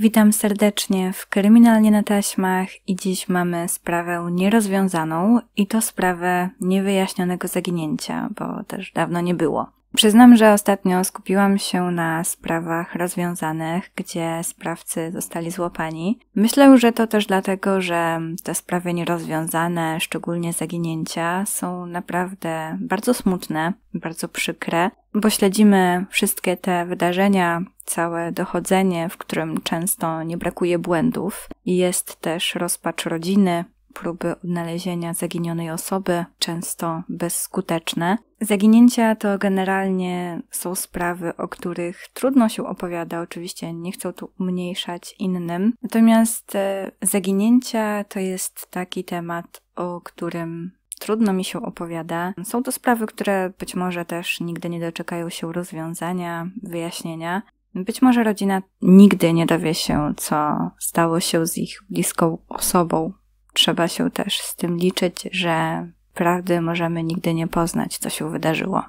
Witam serdecznie w Kryminalnie na taśmach i dziś mamy sprawę nierozwiązaną i to sprawę niewyjaśnionego zaginięcia, bo też dawno nie było. Przyznam, że ostatnio skupiłam się na sprawach rozwiązanych, gdzie sprawcy zostali złapani. Myślę, że to też dlatego, że te sprawy nierozwiązane, szczególnie zaginięcia, są naprawdę bardzo smutne, bardzo przykre, bo śledzimy wszystkie te wydarzenia, całe dochodzenie, w którym często nie brakuje błędów. Jest też rozpacz rodziny, próby odnalezienia zaginionej osoby, często bezskuteczne. Zaginięcia to generalnie są sprawy, o których trudno się opowiada, oczywiście nie chcę tu umniejszać innym. Natomiast e, zaginięcia to jest taki temat, o którym trudno mi się opowiada. Są to sprawy, które być może też nigdy nie doczekają się rozwiązania, wyjaśnienia. Być może rodzina nigdy nie dowie się, co stało się z ich bliską osobą. Trzeba się też z tym liczyć, że prawdy możemy nigdy nie poznać, co się wydarzyło.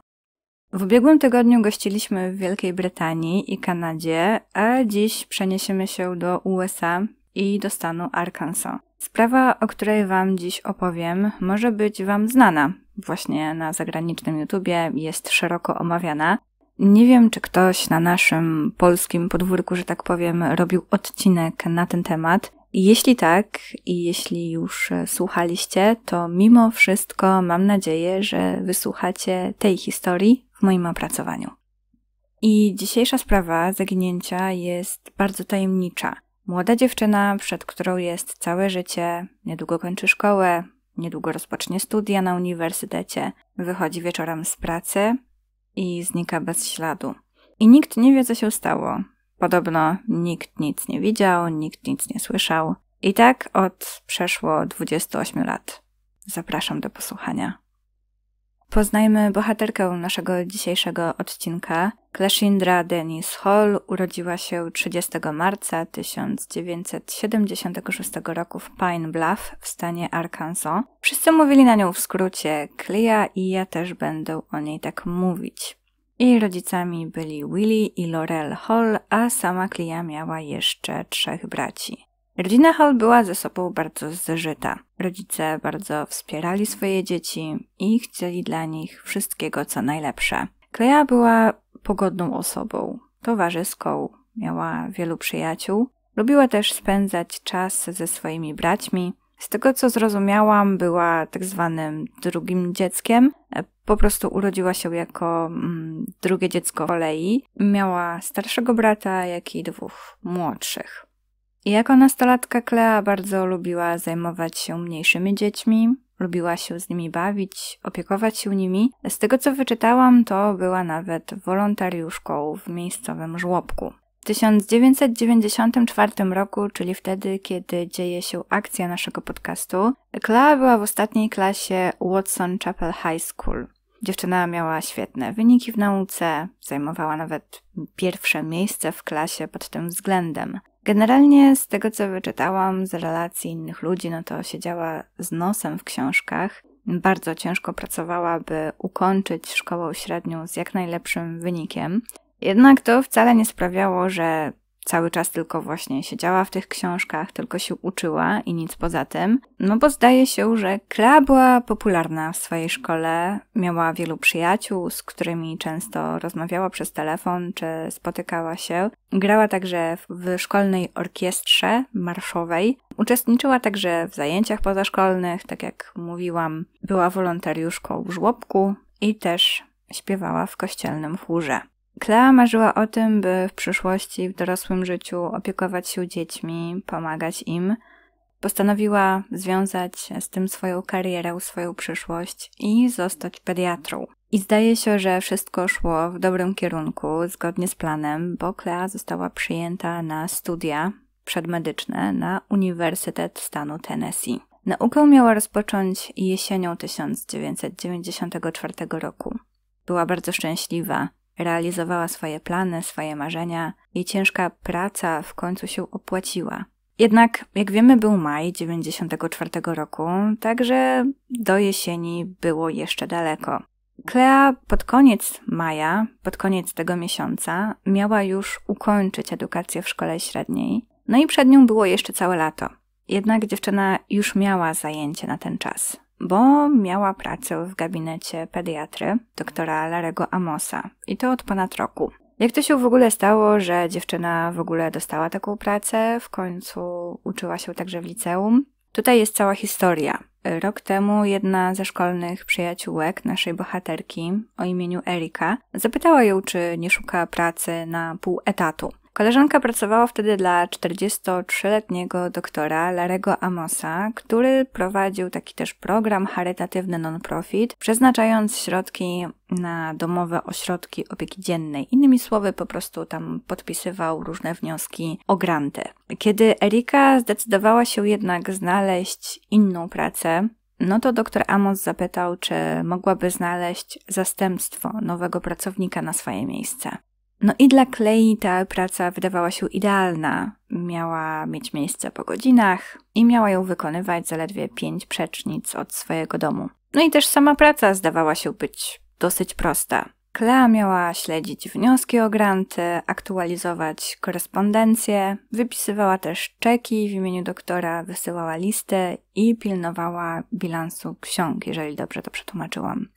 W ubiegłym tygodniu gościliśmy w Wielkiej Brytanii i Kanadzie, a dziś przeniesiemy się do USA i do stanu Arkansas. Sprawa, o której Wam dziś opowiem, może być Wam znana. Właśnie na zagranicznym YouTubie jest szeroko omawiana. Nie wiem, czy ktoś na naszym polskim podwórku, że tak powiem, robił odcinek na ten temat. Jeśli tak i jeśli już e, słuchaliście, to mimo wszystko mam nadzieję, że wysłuchacie tej historii w moim opracowaniu. I dzisiejsza sprawa zaginięcia jest bardzo tajemnicza. Młoda dziewczyna, przed którą jest całe życie, niedługo kończy szkołę, niedługo rozpocznie studia na uniwersytecie, wychodzi wieczorem z pracy i znika bez śladu. I nikt nie wie, co się stało. Podobno nikt nic nie widział, nikt nic nie słyszał. I tak od przeszło 28 lat. Zapraszam do posłuchania. Poznajmy bohaterkę naszego dzisiejszego odcinka. Klashindra Denise Hall urodziła się 30 marca 1976 roku w Pine Bluff w stanie Arkansas. Wszyscy mówili na nią w skrócie Clea i ja też będę o niej tak mówić. I rodzicami byli Willie i Laurel Hall, a sama Clea miała jeszcze trzech braci. Rodzina Hall była ze sobą bardzo zżyta. Rodzice bardzo wspierali swoje dzieci i chcieli dla nich wszystkiego, co najlepsze. Clea była pogodną osobą, towarzyską, miała wielu przyjaciół. Lubiła też spędzać czas ze swoimi braćmi, z tego co zrozumiałam, była tak zwanym drugim dzieckiem. E, po prostu urodziła się jako mm, drugie dziecko kolei. Miała starszego brata, jak i dwóch młodszych. Jako nastolatka Klea bardzo lubiła zajmować się mniejszymi dziećmi, lubiła się z nimi bawić, opiekować się nimi. Z tego co wyczytałam, to była nawet wolontariuszką w miejscowym żłobku. 1994 roku, czyli wtedy, kiedy dzieje się akcja naszego podcastu, Klaa była w ostatniej klasie Watson Chapel High School. Dziewczyna miała świetne wyniki w nauce, zajmowała nawet pierwsze miejsce w klasie pod tym względem. Generalnie z tego co wyczytałam z relacji innych ludzi, no to siedziała z nosem w książkach. Bardzo ciężko pracowała, by ukończyć szkołę średnią z jak najlepszym wynikiem. Jednak to wcale nie sprawiało, że cały czas tylko właśnie siedziała w tych książkach, tylko się uczyła i nic poza tym. No bo zdaje się, że Kla była popularna w swojej szkole, miała wielu przyjaciół, z którymi często rozmawiała przez telefon czy spotykała się. Grała także w szkolnej orkiestrze marszowej. Uczestniczyła także w zajęciach pozaszkolnych, tak jak mówiłam, była wolontariuszką w żłobku i też śpiewała w kościelnym chórze. Klea marzyła o tym, by w przyszłości, w dorosłym życiu opiekować się dziećmi, pomagać im. Postanowiła związać z tym swoją karierę, swoją przyszłość i zostać pediatrą. I zdaje się, że wszystko szło w dobrym kierunku, zgodnie z planem, bo Klea została przyjęta na studia przedmedyczne na Uniwersytet Stanu Tennessee. Naukę miała rozpocząć jesienią 1994 roku. Była bardzo szczęśliwa realizowała swoje plany, swoje marzenia i ciężka praca w końcu się opłaciła. Jednak, jak wiemy, był maj 94 roku, także do jesieni było jeszcze daleko. Klea pod koniec maja, pod koniec tego miesiąca, miała już ukończyć edukację w szkole średniej, no i przed nią było jeszcze całe lato. Jednak dziewczyna już miała zajęcie na ten czas bo miała pracę w gabinecie pediatry doktora Larego Amosa i to od ponad roku. Jak to się w ogóle stało, że dziewczyna w ogóle dostała taką pracę, w końcu uczyła się także w liceum? Tutaj jest cała historia. Rok temu jedna ze szkolnych przyjaciółek naszej bohaterki o imieniu Erika zapytała ją, czy nie szuka pracy na pół etatu. Koleżanka pracowała wtedy dla 43-letniego doktora Larego Amosa, który prowadził taki też program charytatywny non-profit, przeznaczając środki na domowe ośrodki opieki dziennej. Innymi słowy, po prostu tam podpisywał różne wnioski o granty. Kiedy Erika zdecydowała się jednak znaleźć inną pracę, no to doktor Amos zapytał, czy mogłaby znaleźć zastępstwo nowego pracownika na swoje miejsce. No i dla Klei ta praca wydawała się idealna. Miała mieć miejsce po godzinach i miała ją wykonywać zaledwie pięć przecznic od swojego domu. No i też sama praca zdawała się być dosyć prosta. Klea miała śledzić wnioski o granty, aktualizować korespondencję, wypisywała też czeki w imieniu doktora, wysyłała listy i pilnowała bilansu ksiąg, jeżeli dobrze to przetłumaczyłam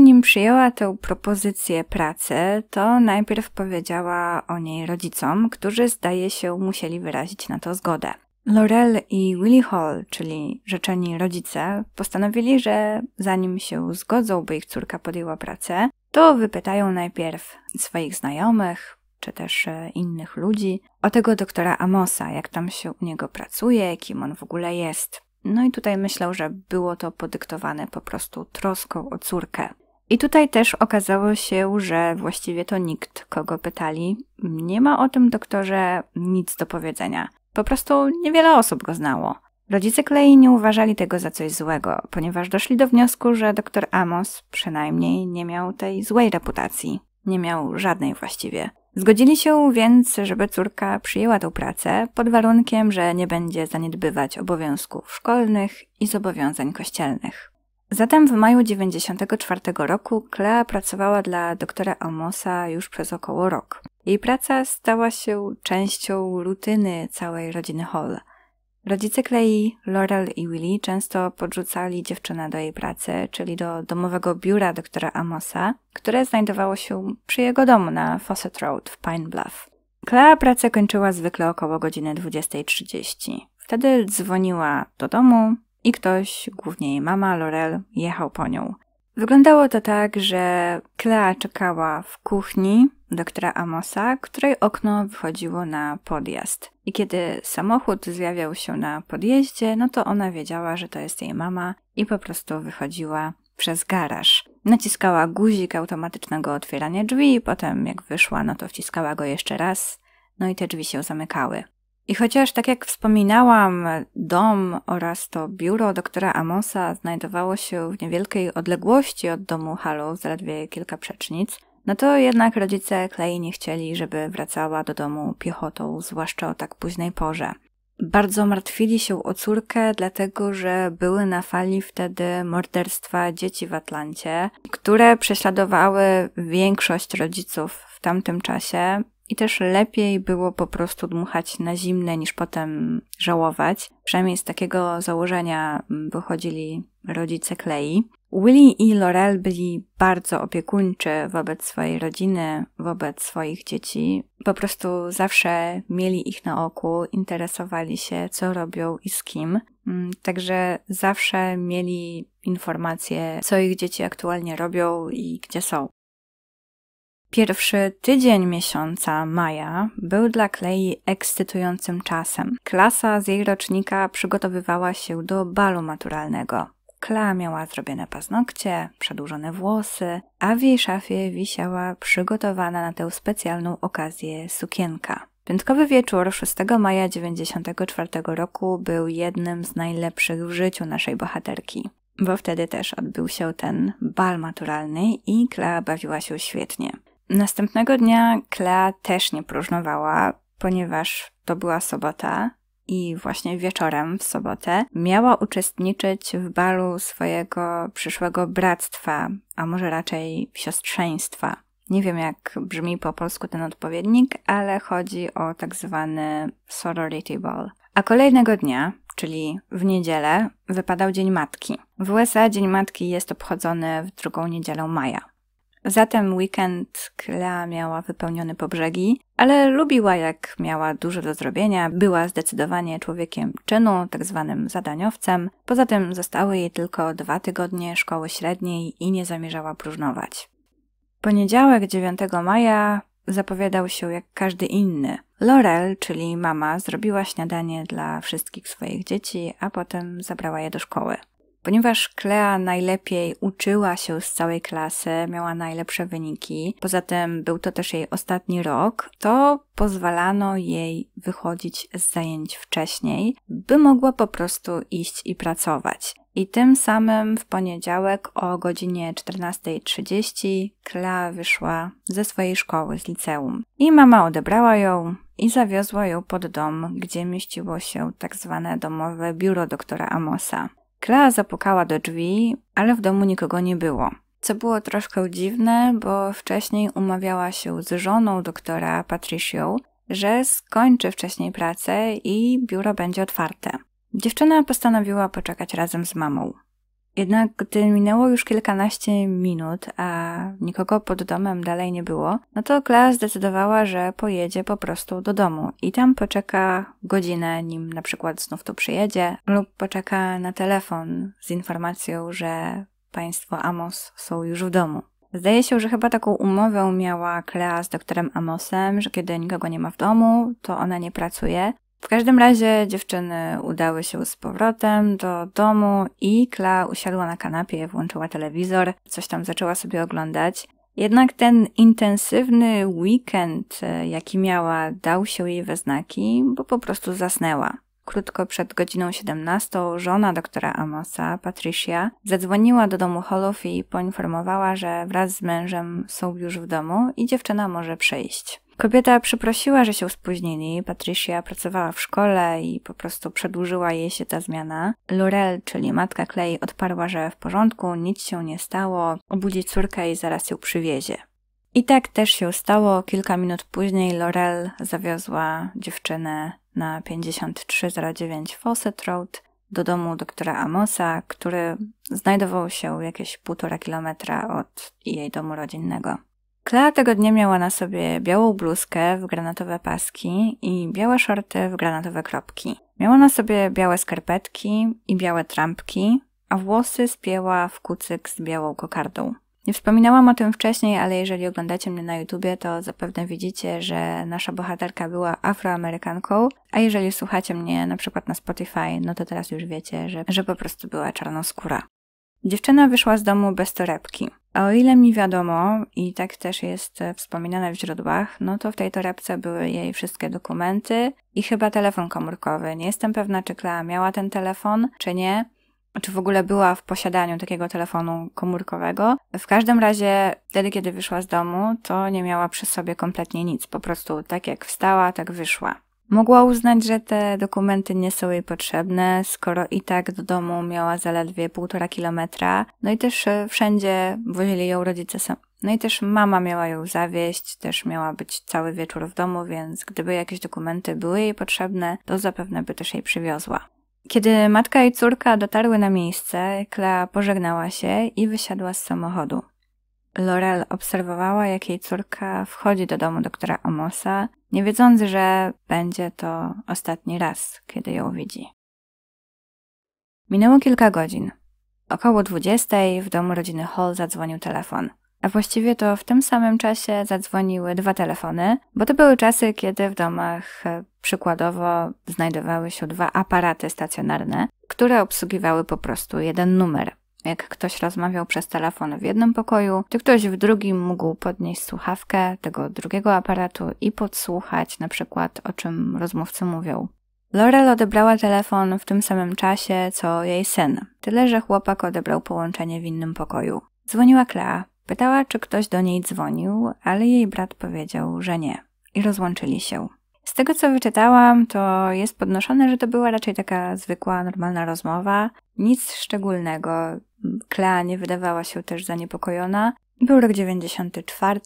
nim przyjęła tę propozycję pracy, to najpierw powiedziała o niej rodzicom, którzy zdaje się musieli wyrazić na to zgodę. Laurel i Willie Hall, czyli rzeczeni rodzice, postanowili, że zanim się zgodzą, by ich córka podjęła pracę, to wypytają najpierw swoich znajomych czy też e, innych ludzi o tego doktora Amosa, jak tam się u niego pracuje, kim on w ogóle jest. No i tutaj myślał, że było to podyktowane po prostu troską o córkę. I tutaj też okazało się, że właściwie to nikt, kogo pytali, nie ma o tym doktorze nic do powiedzenia. Po prostu niewiele osób go znało. Rodzice Klei nie uważali tego za coś złego, ponieważ doszli do wniosku, że doktor Amos przynajmniej nie miał tej złej reputacji. Nie miał żadnej właściwie. Zgodzili się więc, żeby córka przyjęła tę pracę pod warunkiem, że nie będzie zaniedbywać obowiązków szkolnych i zobowiązań kościelnych. Zatem w maju 1994 roku Klea pracowała dla doktora Amosa już przez około rok. Jej praca stała się częścią rutyny całej rodziny Hall – Rodzice Klei, Laurel i Willy często podrzucali dziewczynę do jej pracy, czyli do domowego biura doktora Amosa, które znajdowało się przy jego domu na Fawcett Road w Pine Bluff. Klea pracę kończyła zwykle około godziny 20.30. Wtedy dzwoniła do domu i ktoś, głównie jej mama, Laurel, jechał po nią. Wyglądało to tak, że Klea czekała w kuchni doktora Amosa, której okno wychodziło na podjazd. I kiedy samochód zjawiał się na podjeździe, no to ona wiedziała, że to jest jej mama i po prostu wychodziła przez garaż. Naciskała guzik automatycznego otwierania drzwi, potem jak wyszła, no to wciskała go jeszcze raz, no i te drzwi się zamykały. I chociaż, tak jak wspominałam, dom oraz to biuro doktora Amosa znajdowało się w niewielkiej odległości od domu Halu, zaledwie kilka przecznic, no to jednak rodzice Clay nie chcieli, żeby wracała do domu piechotą, zwłaszcza o tak późnej porze. Bardzo martwili się o córkę, dlatego że były na fali wtedy morderstwa dzieci w Atlancie, które prześladowały większość rodziców w tamtym czasie, i też lepiej było po prostu dmuchać na zimne niż potem żałować. Przynajmniej z takiego założenia mm, wychodzili rodzice Klei. Willy i Laurel byli bardzo opiekuńczy wobec swojej rodziny, wobec swoich dzieci. Po prostu zawsze mieli ich na oku, interesowali się, co robią i z kim. Mm, także zawsze mieli informacje, co ich dzieci aktualnie robią i gdzie są. Pierwszy tydzień miesiąca maja był dla Klei ekscytującym czasem. Klasa z jej rocznika przygotowywała się do balu maturalnego. Klea miała zrobione paznokcie, przedłużone włosy, a w jej szafie wisiała przygotowana na tę specjalną okazję sukienka. Piątkowy wieczór 6 maja 1994 roku był jednym z najlepszych w życiu naszej bohaterki, bo wtedy też odbył się ten bal maturalny i Klea bawiła się świetnie. Następnego dnia Klea też nie próżnowała, ponieważ to była sobota i właśnie wieczorem w sobotę miała uczestniczyć w balu swojego przyszłego bractwa, a może raczej siostrzeństwa. Nie wiem, jak brzmi po polsku ten odpowiednik, ale chodzi o tak zwany sorority ball. A kolejnego dnia, czyli w niedzielę, wypadał Dzień Matki. W USA Dzień Matki jest obchodzony w drugą niedzielę maja. Zatem weekend Klea miała wypełniony po brzegi, ale lubiła jak miała dużo do zrobienia, była zdecydowanie człowiekiem czynu, tak zwanym zadaniowcem. Poza tym zostały jej tylko dwa tygodnie szkoły średniej i nie zamierzała próżnować. Poniedziałek 9 maja zapowiadał się jak każdy inny. Lorel, czyli mama, zrobiła śniadanie dla wszystkich swoich dzieci, a potem zabrała je do szkoły. Ponieważ Klea najlepiej uczyła się z całej klasy, miała najlepsze wyniki, poza tym był to też jej ostatni rok, to pozwalano jej wychodzić z zajęć wcześniej, by mogła po prostu iść i pracować. I tym samym w poniedziałek o godzinie 14.30 Klea wyszła ze swojej szkoły, z liceum. I mama odebrała ją i zawiozła ją pod dom, gdzie mieściło się tak zwane domowe biuro doktora Amosa. Klea zapukała do drzwi, ale w domu nikogo nie było. Co było troszkę dziwne, bo wcześniej umawiała się z żoną doktora Patricio, że skończy wcześniej pracę i biuro będzie otwarte. Dziewczyna postanowiła poczekać razem z mamą. Jednak gdy minęło już kilkanaście minut, a nikogo pod domem dalej nie było, no to Klaas zdecydowała, że pojedzie po prostu do domu i tam poczeka godzinę, nim na przykład znów tu przyjedzie, lub poczeka na telefon z informacją, że państwo Amos są już w domu. Zdaje się, że chyba taką umowę miała Klea z doktorem Amosem, że kiedy nikogo nie ma w domu, to ona nie pracuje, w każdym razie dziewczyny udały się z powrotem do domu i Kla usiadła na kanapie, włączyła telewizor, coś tam zaczęła sobie oglądać. Jednak ten intensywny weekend, e, jaki miała, dał się jej we znaki, bo po prostu zasnęła. Krótko przed godziną 17 żona doktora Amosa, Patricia, zadzwoniła do domu Holof i poinformowała, że wraz z mężem są już w domu i dziewczyna może przejść. Kobieta przeprosiła, że się spóźnili. Patricia pracowała w szkole i po prostu przedłużyła jej się ta zmiana. Laurel, czyli matka Clay, odparła, że w porządku, nic się nie stało, obudzi córkę i zaraz ją przywiezie. I tak też się stało. Kilka minut później Laurel zawiozła dziewczynę na 5309 Fawcett Road do domu doktora Amosa, który znajdował się jakieś półtora kilometra od jej domu rodzinnego. Klea tego dnia miała na sobie białą bluzkę w granatowe paski i białe szorty w granatowe kropki. Miała na sobie białe skarpetki i białe trampki, a włosy spięła w kucyk z białą kokardą. Nie wspominałam o tym wcześniej, ale jeżeli oglądacie mnie na YouTubie, to zapewne widzicie, że nasza bohaterka była afroamerykanką, a jeżeli słuchacie mnie na przykład na Spotify, no to teraz już wiecie, że, że po prostu była czarnoskóra. Dziewczyna wyszła z domu bez torebki. A o ile mi wiadomo, i tak też jest e, wspominane w źródłach, no to w tej torebce były jej wszystkie dokumenty i chyba telefon komórkowy. Nie jestem pewna, czy Klea miała ten telefon, czy nie, czy w ogóle była w posiadaniu takiego telefonu komórkowego. W każdym razie, wtedy, kiedy wyszła z domu, to nie miała przy sobie kompletnie nic. Po prostu tak jak wstała, tak wyszła. Mogła uznać, że te dokumenty nie są jej potrzebne, skoro i tak do domu miała zaledwie półtora kilometra, no i też e, wszędzie wozili ją rodzice sam. No i też mama miała ją zawieść, też miała być cały wieczór w domu, więc gdyby jakieś dokumenty były jej potrzebne, to zapewne by też jej przywiozła. Kiedy matka i córka dotarły na miejsce, Klea pożegnała się i wysiadła z samochodu. Lorel obserwowała, jak jej córka wchodzi do domu doktora Amosa, nie wiedząc, że będzie to ostatni raz, kiedy ją widzi. Minęło kilka godzin. Około dwudziestej w domu rodziny Hall zadzwonił telefon. A właściwie to w tym samym czasie zadzwoniły dwa telefony, bo to były czasy, kiedy w domach e, przykładowo znajdowały się dwa aparaty stacjonarne, które obsługiwały po prostu jeden numer jak ktoś rozmawiał przez telefon w jednym pokoju, czy ktoś w drugim mógł podnieść słuchawkę tego drugiego aparatu i podsłuchać na przykład o czym rozmówcy mówią. Laurel odebrała telefon w tym samym czasie co jej syn, tyle że chłopak odebrał połączenie w innym pokoju. Dzwoniła Klea, pytała czy ktoś do niej dzwonił, ale jej brat powiedział, że nie i rozłączyli się. Z tego co wyczytałam, to jest podnoszone, że to była raczej taka zwykła, normalna rozmowa, nic szczególnego. Klea nie wydawała się też zaniepokojona. Był rok 94,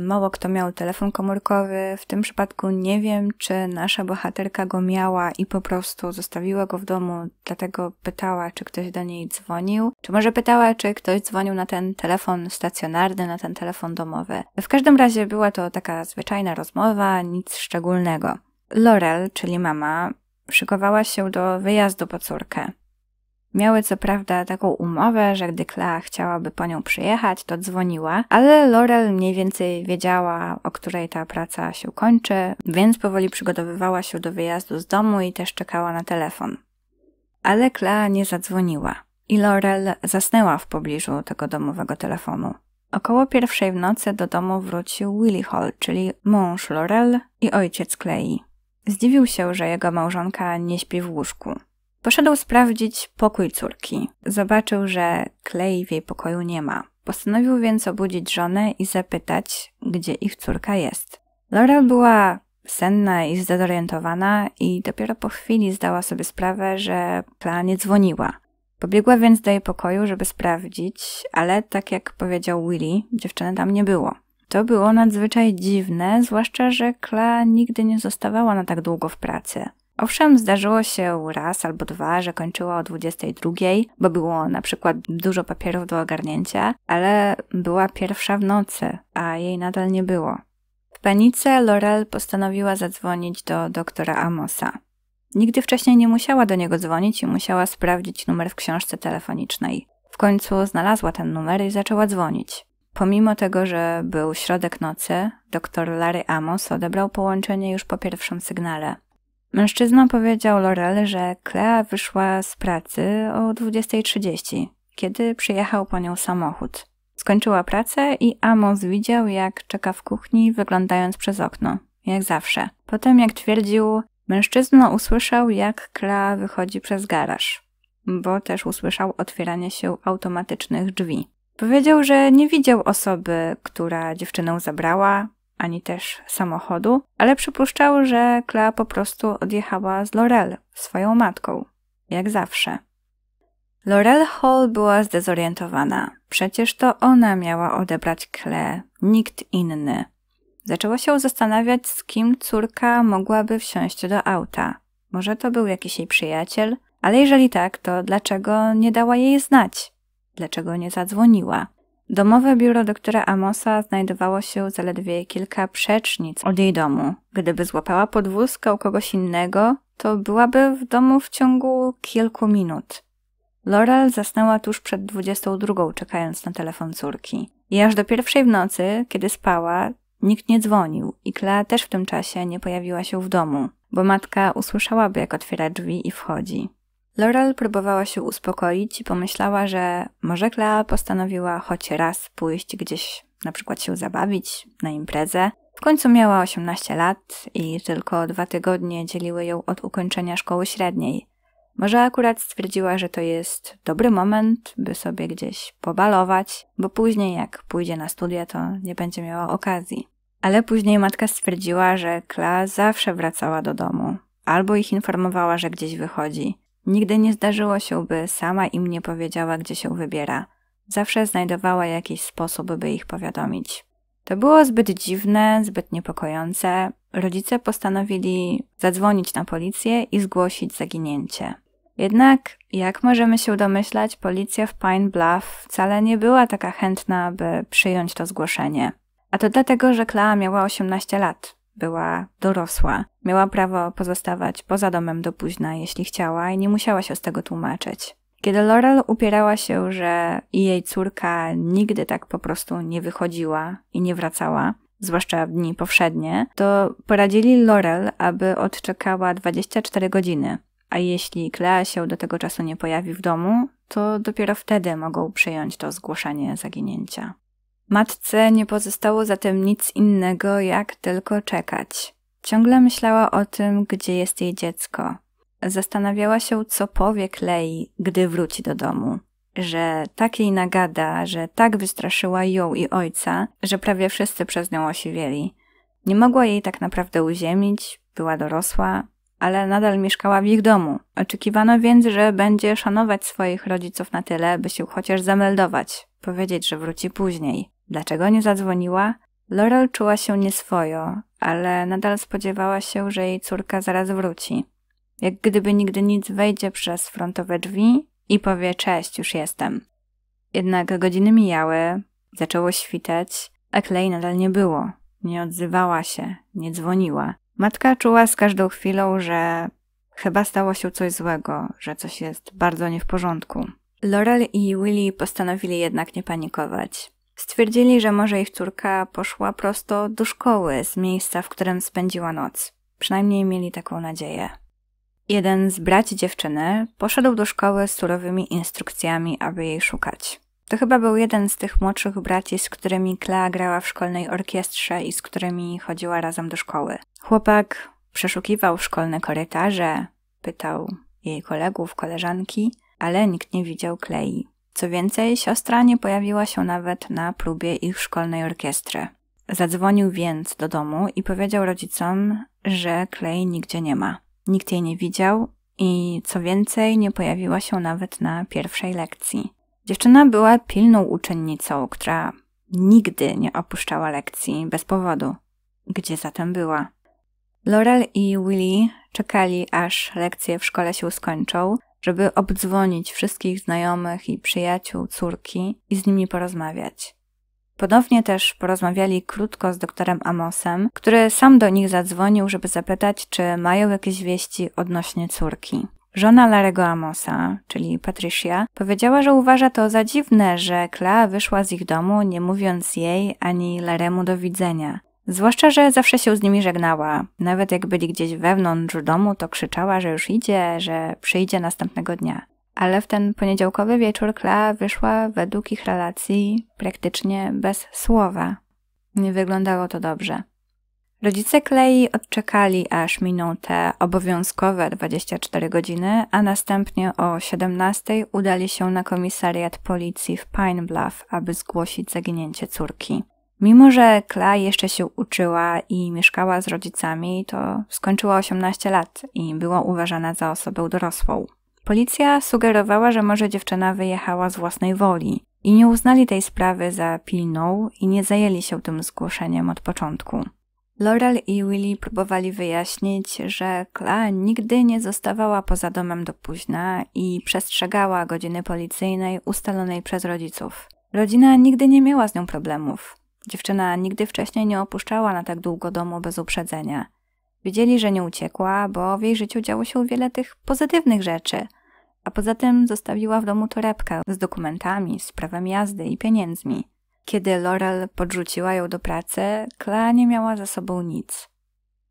mało kto miał telefon komórkowy. W tym przypadku nie wiem, czy nasza bohaterka go miała i po prostu zostawiła go w domu, dlatego pytała, czy ktoś do niej dzwonił. Czy może pytała, czy ktoś dzwonił na ten telefon stacjonarny, na ten telefon domowy. W każdym razie była to taka zwyczajna rozmowa, nic szczególnego. Laurel, czyli mama, szykowała się do wyjazdu po córkę. Miały co prawda taką umowę, że gdy Kla chciałaby po nią przyjechać, to dzwoniła, ale Laurel mniej więcej wiedziała, o której ta praca się kończy, więc powoli przygotowywała się do wyjazdu z domu i też czekała na telefon. Ale Kla nie zadzwoniła i Laurel zasnęła w pobliżu tego domowego telefonu. Około pierwszej w nocy do domu wrócił Willie Hall, czyli mąż Laurel i ojciec Klei. Zdziwił się, że jego małżonka nie śpi w łóżku. Poszedł sprawdzić pokój córki. Zobaczył, że Klei w jej pokoju nie ma. Postanowił więc obudzić żonę i zapytać, gdzie ich córka jest. Laurel była senna i zdezorientowana i dopiero po chwili zdała sobie sprawę, że Kla nie dzwoniła. Pobiegła więc do jej pokoju, żeby sprawdzić, ale tak jak powiedział Willy, dziewczyny tam nie było. To było nadzwyczaj dziwne, zwłaszcza, że Kla nigdy nie zostawała na tak długo w pracy. Owszem, zdarzyło się raz albo dwa, że kończyła o 22, bo było na przykład dużo papierów do ogarnięcia, ale była pierwsza w nocy, a jej nadal nie było. W panice Laurel postanowiła zadzwonić do doktora Amosa. Nigdy wcześniej nie musiała do niego dzwonić i musiała sprawdzić numer w książce telefonicznej. W końcu znalazła ten numer i zaczęła dzwonić. Pomimo tego, że był środek nocy, doktor Larry Amos odebrał połączenie już po pierwszym sygnale. Mężczyzna powiedział Lorel, że Klea wyszła z pracy o 20.30, kiedy przyjechał po nią samochód. Skończyła pracę i Amos widział, jak czeka w kuchni, wyglądając przez okno, jak zawsze. Potem, jak twierdził, mężczyzna usłyszał, jak Klea wychodzi przez garaż, bo też usłyszał otwieranie się automatycznych drzwi. Powiedział, że nie widział osoby, która dziewczynę zabrała, ani też samochodu, ale przypuszczał, że Klea po prostu odjechała z Lorel, swoją matką, jak zawsze. Lorel Hall była zdezorientowana. Przecież to ona miała odebrać Kle, nikt inny. Zaczęła się zastanawiać, z kim córka mogłaby wsiąść do auta. Może to był jakiś jej przyjaciel, ale jeżeli tak, to dlaczego nie dała jej znać? Dlaczego nie zadzwoniła? Domowe biuro doktora Amosa znajdowało się zaledwie kilka przecznic od jej domu. Gdyby złapała podwózkę u kogoś innego, to byłaby w domu w ciągu kilku minut. Laurel zasnęła tuż przed 22, czekając na telefon córki. I aż do pierwszej w nocy, kiedy spała, nikt nie dzwonił i Klea też w tym czasie nie pojawiła się w domu, bo matka usłyszałaby, jak otwiera drzwi i wchodzi. Laurel próbowała się uspokoić i pomyślała, że może Klea postanowiła choć raz pójść gdzieś, na przykład się zabawić, na imprezę. W końcu miała 18 lat i tylko dwa tygodnie dzieliły ją od ukończenia szkoły średniej. Może akurat stwierdziła, że to jest dobry moment, by sobie gdzieś pobalować, bo później jak pójdzie na studia, to nie będzie miała okazji. Ale później matka stwierdziła, że Kla zawsze wracała do domu, albo ich informowała, że gdzieś wychodzi. Nigdy nie zdarzyło się, by sama im nie powiedziała, gdzie się wybiera. Zawsze znajdowała jakiś sposób, by ich powiadomić. To było zbyt dziwne, zbyt niepokojące. Rodzice postanowili zadzwonić na policję i zgłosić zaginięcie. Jednak, jak możemy się domyślać, policja w Pine Bluff wcale nie była taka chętna, by przyjąć to zgłoszenie. A to dlatego, że Klaa miała 18 lat była dorosła. Miała prawo pozostawać poza domem do późna, jeśli chciała, i nie musiała się z tego tłumaczyć. Kiedy Laurel upierała się, że jej córka nigdy tak po prostu nie wychodziła i nie wracała, zwłaszcza w dni powszednie, to poradzili Laurel, aby odczekała 24 godziny, a jeśli Klea się do tego czasu nie pojawi w domu, to dopiero wtedy mogą przyjąć to zgłoszenie zaginięcia. Matce nie pozostało zatem nic innego, jak tylko czekać. Ciągle myślała o tym, gdzie jest jej dziecko. Zastanawiała się, co powie Klei, gdy wróci do domu. Że tak jej nagada, że tak wystraszyła ją i ojca, że prawie wszyscy przez nią osiwieli. Nie mogła jej tak naprawdę uziemić, była dorosła, ale nadal mieszkała w ich domu. Oczekiwano więc, że będzie szanować swoich rodziców na tyle, by się chociaż zameldować, powiedzieć, że wróci później. Dlaczego nie zadzwoniła? Laurel czuła się nieswojo, ale nadal spodziewała się, że jej córka zaraz wróci. Jak gdyby nigdy nic wejdzie przez frontowe drzwi i powie cześć, już jestem. Jednak godziny mijały, zaczęło świtać, a Clay nadal nie było. Nie odzywała się, nie dzwoniła. Matka czuła z każdą chwilą, że chyba stało się coś złego, że coś jest bardzo nie w porządku. Laurel i Willy postanowili jednak nie panikować. Stwierdzili, że może ich córka poszła prosto do szkoły z miejsca, w którym spędziła noc. Przynajmniej mieli taką nadzieję. Jeden z braci dziewczyny poszedł do szkoły z surowymi instrukcjami, aby jej szukać. To chyba był jeden z tych młodszych braci, z którymi Klea grała w szkolnej orkiestrze i z którymi chodziła razem do szkoły. Chłopak przeszukiwał szkolne korytarze, pytał jej kolegów, koleżanki, ale nikt nie widział Klei. Co więcej, siostra nie pojawiła się nawet na próbie ich szkolnej orkiestry. Zadzwonił więc do domu i powiedział rodzicom, że Clay nigdzie nie ma. Nikt jej nie widział i co więcej, nie pojawiła się nawet na pierwszej lekcji. Dziewczyna była pilną uczennicą, która nigdy nie opuszczała lekcji bez powodu. Gdzie zatem była? Laurel i Willy czekali, aż lekcje w szkole się skończą, żeby obdzwonić wszystkich znajomych i przyjaciół córki i z nimi porozmawiać. Ponownie też porozmawiali krótko z doktorem Amosem, który sam do nich zadzwonił, żeby zapytać, czy mają jakieś wieści odnośnie córki. Żona Larego Amosa, czyli Patricia, powiedziała, że uważa to za dziwne, że Kla wyszła z ich domu, nie mówiąc jej ani Laremu do widzenia. Zwłaszcza, że zawsze się z nimi żegnała. Nawet jak byli gdzieś wewnątrz domu, to krzyczała, że już idzie, że przyjdzie następnego dnia. Ale w ten poniedziałkowy wieczór Kla wyszła według ich relacji praktycznie bez słowa. Nie wyglądało to dobrze. Rodzice Klei odczekali, aż miną te obowiązkowe 24 godziny, a następnie o 17 udali się na komisariat policji w Pine Bluff, aby zgłosić zaginięcie córki. Mimo, że Kla jeszcze się uczyła i mieszkała z rodzicami, to skończyła 18 lat i była uważana za osobę dorosłą. Policja sugerowała, że może dziewczyna wyjechała z własnej woli i nie uznali tej sprawy za pilną i nie zajęli się tym zgłoszeniem od początku. Laurel i Willy próbowali wyjaśnić, że Kla nigdy nie zostawała poza domem do późna i przestrzegała godziny policyjnej ustalonej przez rodziców. Rodzina nigdy nie miała z nią problemów. Dziewczyna nigdy wcześniej nie opuszczała na tak długo domu bez uprzedzenia. Wiedzieli, że nie uciekła, bo w jej życiu działo się wiele tych pozytywnych rzeczy, a poza tym zostawiła w domu torebkę z dokumentami, z prawem jazdy i pieniędzmi. Kiedy Laurel podrzuciła ją do pracy, Kla nie miała za sobą nic.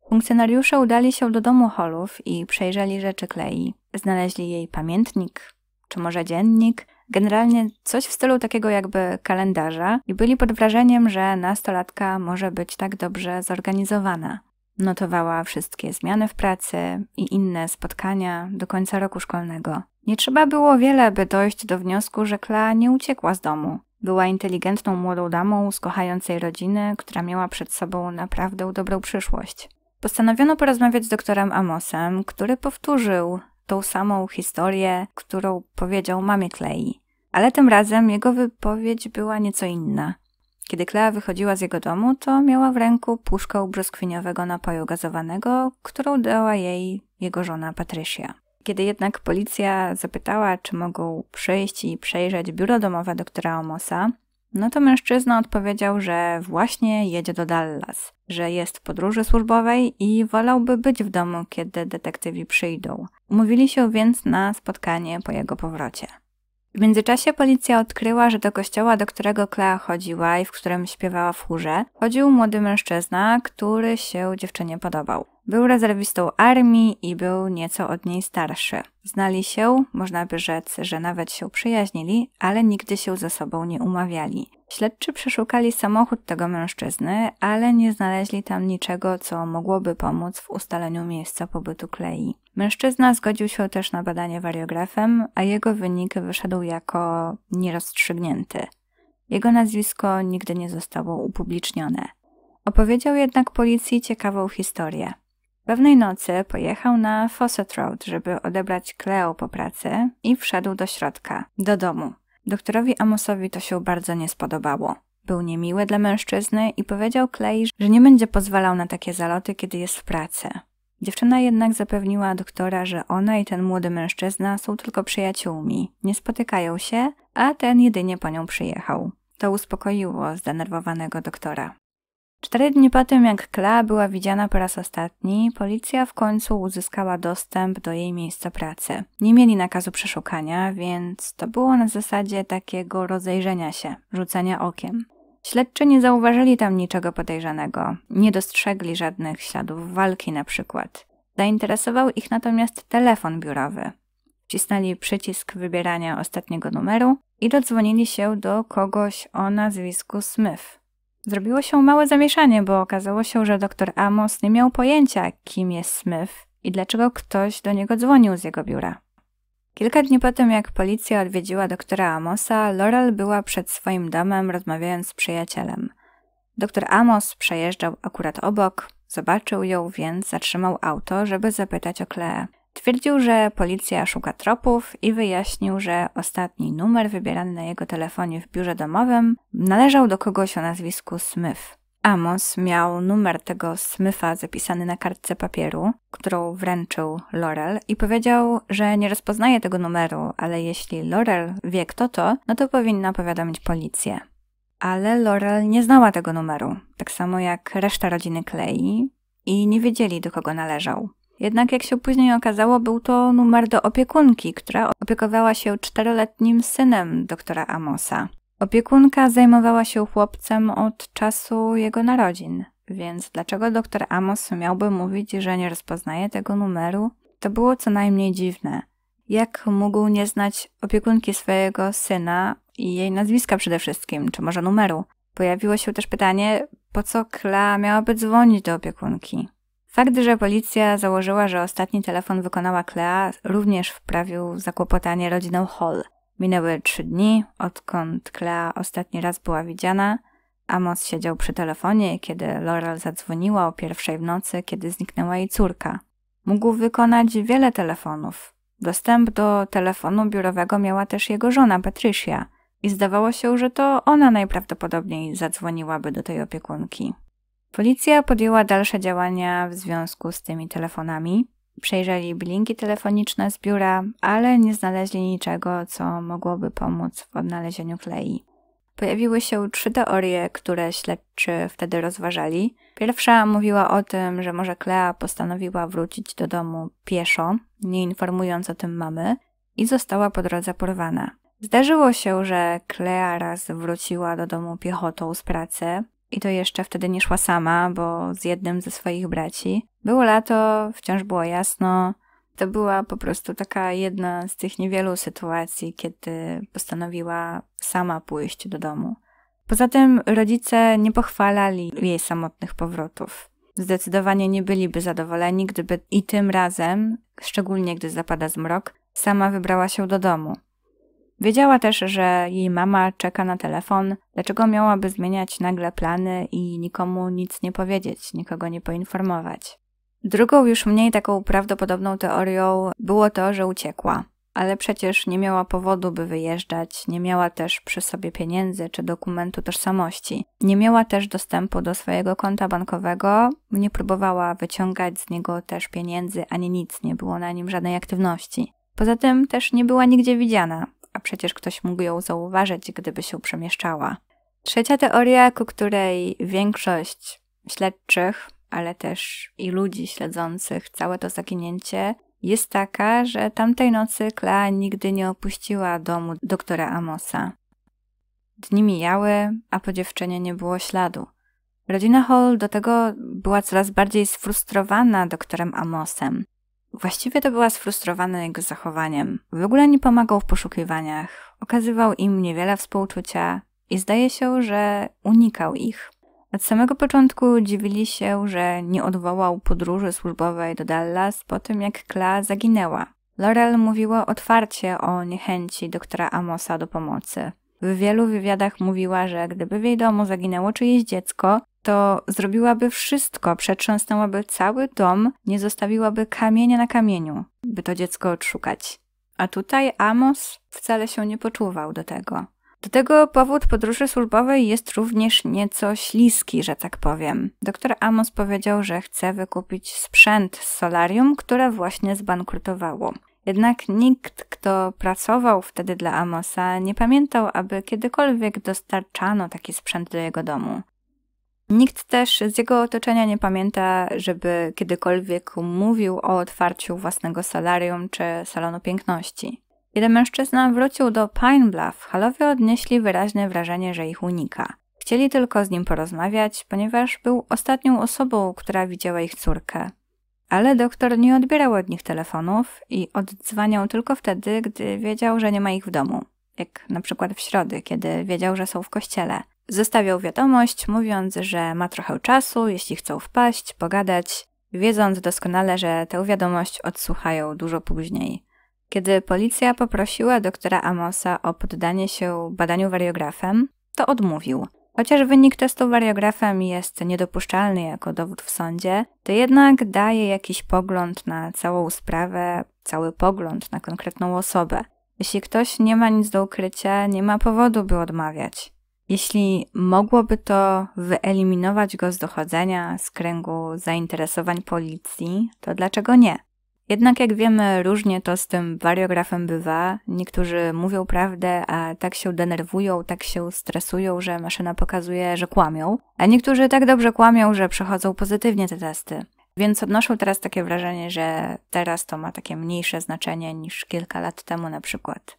Funkcjonariusze udali się do domu Holów i przejrzeli rzeczy Klei. Znaleźli jej pamiętnik, czy może dziennik, Generalnie coś w stylu takiego jakby kalendarza i byli pod wrażeniem, że nastolatka może być tak dobrze zorganizowana. Notowała wszystkie zmiany w pracy i inne spotkania do końca roku szkolnego. Nie trzeba było wiele, by dojść do wniosku, że Kla nie uciekła z domu. Była inteligentną młodą damą z kochającej rodziny, która miała przed sobą naprawdę dobrą przyszłość. Postanowiono porozmawiać z doktorem Amosem, który powtórzył, tą samą historię, którą powiedział mamie Klei. Ale tym razem jego wypowiedź była nieco inna. Kiedy Klea wychodziła z jego domu, to miała w ręku puszkę brzoskwiniowego napoju gazowanego, którą dała jej jego żona Patrycja. Kiedy jednak policja zapytała, czy mogą przyjść i przejrzeć biuro domowe doktora Omosa, no to mężczyzna odpowiedział, że właśnie jedzie do Dallas, że jest w podróży służbowej i wolałby być w domu, kiedy detektywi przyjdą. Umówili się więc na spotkanie po jego powrocie. W międzyczasie policja odkryła, że do kościoła, do którego Klea chodziła i w którym śpiewała w chórze, chodził młody mężczyzna, który się dziewczynie podobał. Był rezerwistą armii i był nieco od niej starszy. Znali się, można by rzec, że nawet się przyjaźnili, ale nigdy się ze sobą nie umawiali. Śledczy przeszukali samochód tego mężczyzny, ale nie znaleźli tam niczego, co mogłoby pomóc w ustaleniu miejsca pobytu Klei. Mężczyzna zgodził się też na badanie wariografem, a jego wynik wyszedł jako nierozstrzygnięty. Jego nazwisko nigdy nie zostało upublicznione. Opowiedział jednak policji ciekawą historię. Pewnej nocy pojechał na Fawcett Road, żeby odebrać Cleo po pracy i wszedł do środka, do domu. Doktorowi Amosowi to się bardzo nie spodobało. Był niemiły dla mężczyzny i powiedział Clay, że nie będzie pozwalał na takie zaloty, kiedy jest w pracy. Dziewczyna jednak zapewniła doktora, że ona i ten młody mężczyzna są tylko przyjaciółmi, nie spotykają się, a ten jedynie po nią przyjechał. To uspokoiło zdenerwowanego doktora. Cztery dni po tym, jak Kla była widziana po raz ostatni, policja w końcu uzyskała dostęp do jej miejsca pracy. Nie mieli nakazu przeszukania, więc to było na zasadzie takiego rozejrzenia się, rzucenia okiem. Śledczy nie zauważyli tam niczego podejrzanego, nie dostrzegli żadnych śladów walki na przykład. Zainteresował ich natomiast telefon biurowy. Wcisnęli przycisk wybierania ostatniego numeru i dodzwonili się do kogoś o nazwisku Smith. Zrobiło się małe zamieszanie, bo okazało się, że doktor Amos nie miał pojęcia, kim jest Smith i dlaczego ktoś do niego dzwonił z jego biura. Kilka dni po tym, jak policja odwiedziła doktora Amosa, Laurel była przed swoim domem rozmawiając z przyjacielem. Doktor Amos przejeżdżał akurat obok, zobaczył ją, więc zatrzymał auto, żeby zapytać o Kleę. Twierdził, że policja szuka tropów i wyjaśnił, że ostatni numer wybierany na jego telefonie w biurze domowym należał do kogoś o nazwisku Smith. Amos miał numer tego Smitha zapisany na kartce papieru, którą wręczył Laurel i powiedział, że nie rozpoznaje tego numeru, ale jeśli Laurel wie kto to, no to powinna powiadomić policję. Ale Laurel nie znała tego numeru, tak samo jak reszta rodziny Clay i nie wiedzieli do kogo należał. Jednak jak się później okazało, był to numer do opiekunki, która opiekowała się czteroletnim synem doktora Amosa. Opiekunka zajmowała się chłopcem od czasu jego narodzin, więc dlaczego doktor Amos miałby mówić, że nie rozpoznaje tego numeru? To było co najmniej dziwne. Jak mógł nie znać opiekunki swojego syna i jej nazwiska przede wszystkim, czy może numeru? Pojawiło się też pytanie, po co Kla miałaby dzwonić do opiekunki? Fakt, że policja założyła, że ostatni telefon wykonała Klea, również wprawił zakłopotanie rodziną Hall. Minęły trzy dni, odkąd Klea ostatni raz była widziana. Amos siedział przy telefonie, kiedy Laurel zadzwoniła o pierwszej w nocy, kiedy zniknęła jej córka. Mógł wykonać wiele telefonów. Dostęp do telefonu biurowego miała też jego żona Patricia i zdawało się, że to ona najprawdopodobniej zadzwoniłaby do tej opiekunki. Policja podjęła dalsze działania w związku z tymi telefonami. Przejrzeli blinki telefoniczne z biura, ale nie znaleźli niczego, co mogłoby pomóc w odnalezieniu klei. Pojawiły się trzy teorie, które śledczy wtedy rozważali. Pierwsza mówiła o tym, że może Klea postanowiła wrócić do domu pieszo, nie informując o tym mamy, i została po drodze porwana. Zdarzyło się, że Klea raz wróciła do domu piechotą z pracy, i to jeszcze wtedy nie szła sama, bo z jednym ze swoich braci. Było lato, wciąż było jasno. To była po prostu taka jedna z tych niewielu sytuacji, kiedy postanowiła sama pójść do domu. Poza tym rodzice nie pochwalali jej samotnych powrotów. Zdecydowanie nie byliby zadowoleni, gdyby i tym razem, szczególnie gdy zapada zmrok, sama wybrała się do domu. Wiedziała też, że jej mama czeka na telefon, dlaczego miałaby zmieniać nagle plany i nikomu nic nie powiedzieć, nikogo nie poinformować. Drugą, już mniej taką prawdopodobną teorią było to, że uciekła, ale przecież nie miała powodu, by wyjeżdżać, nie miała też przy sobie pieniędzy czy dokumentu tożsamości, nie miała też dostępu do swojego konta bankowego, nie próbowała wyciągać z niego też pieniędzy ani nic, nie było na nim żadnej aktywności. Poza tym też nie była nigdzie widziana, a przecież ktoś mógł ją zauważyć, gdyby się przemieszczała. Trzecia teoria, ku której większość śledczych, ale też i ludzi śledzących całe to zaginięcie, jest taka, że tamtej nocy Kla nigdy nie opuściła domu doktora Amosa. Dni mijały, a po dziewczynie nie było śladu. Rodzina Hall do tego była coraz bardziej sfrustrowana doktorem Amosem. Właściwie to była sfrustrowana jego zachowaniem. W ogóle nie pomagał w poszukiwaniach, okazywał im niewiele współczucia i zdaje się, że unikał ich. Od samego początku dziwili się, że nie odwołał podróży służbowej do Dallas po tym, jak Kla zaginęła. Laurel mówiła otwarcie o niechęci doktora Amosa do pomocy. W wielu wywiadach mówiła, że gdyby w jej domu zaginęło czyjeś dziecko, to zrobiłaby wszystko, przetrząsnęłaby cały dom, nie zostawiłaby kamienia na kamieniu, by to dziecko odszukać. A tutaj Amos wcale się nie poczuwał do tego. Do tego powód podróży służbowej jest również nieco śliski, że tak powiem. Doktor Amos powiedział, że chce wykupić sprzęt z solarium, które właśnie zbankrutowało. Jednak nikt, kto pracował wtedy dla Amosa, nie pamiętał, aby kiedykolwiek dostarczano taki sprzęt do jego domu. Nikt też z jego otoczenia nie pamięta, żeby kiedykolwiek mówił o otwarciu własnego salarium czy salonu piękności. Kiedy mężczyzna wrócił do Pine Bluff, Halowie odnieśli wyraźne wrażenie, że ich unika. Chcieli tylko z nim porozmawiać, ponieważ był ostatnią osobą, która widziała ich córkę. Ale doktor nie odbierał od nich telefonów i oddzwaniał tylko wtedy, gdy wiedział, że nie ma ich w domu, jak na przykład w środy, kiedy wiedział, że są w kościele – Zostawiał wiadomość, mówiąc, że ma trochę czasu, jeśli chcą wpaść, pogadać, wiedząc doskonale, że tę wiadomość odsłuchają dużo później. Kiedy policja poprosiła doktora Amosa o poddanie się badaniu wariografem, to odmówił. Chociaż wynik testu wariografem jest niedopuszczalny jako dowód w sądzie, to jednak daje jakiś pogląd na całą sprawę, cały pogląd na konkretną osobę. Jeśli ktoś nie ma nic do ukrycia, nie ma powodu, by odmawiać. Jeśli mogłoby to wyeliminować go z dochodzenia z kręgu zainteresowań policji, to dlaczego nie? Jednak jak wiemy, różnie to z tym wariografem bywa. Niektórzy mówią prawdę, a tak się denerwują, tak się stresują, że maszyna pokazuje, że kłamią, a niektórzy tak dobrze kłamią, że przechodzą pozytywnie te testy. Więc odnoszą teraz takie wrażenie, że teraz to ma takie mniejsze znaczenie niż kilka lat temu na przykład.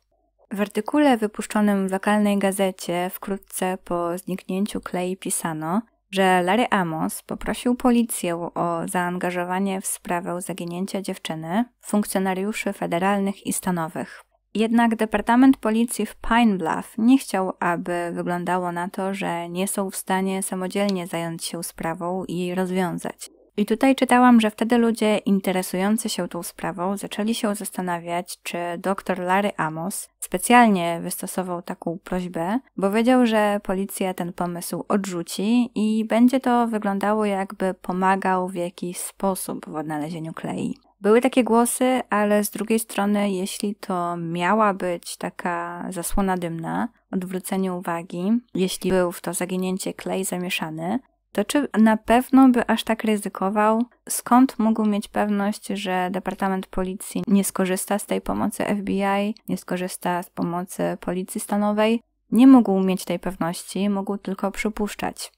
W artykule wypuszczonym w lokalnej gazecie wkrótce po zniknięciu klei pisano, że Larry Amos poprosił policję o zaangażowanie w sprawę zaginięcia dziewczyny, funkcjonariuszy federalnych i stanowych. Jednak Departament Policji w Pine Bluff nie chciał, aby wyglądało na to, że nie są w stanie samodzielnie zająć się sprawą i jej rozwiązać. I tutaj czytałam, że wtedy ludzie interesujący się tą sprawą zaczęli się zastanawiać, czy dr Larry Amos specjalnie wystosował taką prośbę, bo wiedział, że policja ten pomysł odrzuci i będzie to wyglądało jakby pomagał w jakiś sposób w odnalezieniu klei. Były takie głosy, ale z drugiej strony, jeśli to miała być taka zasłona dymna, odwrócenie uwagi, jeśli był w to zaginięcie klej zamieszany, to czy na pewno by aż tak ryzykował? Skąd mógł mieć pewność, że Departament Policji nie skorzysta z tej pomocy FBI, nie skorzysta z pomocy Policji Stanowej? Nie mógł mieć tej pewności, mógł tylko przypuszczać.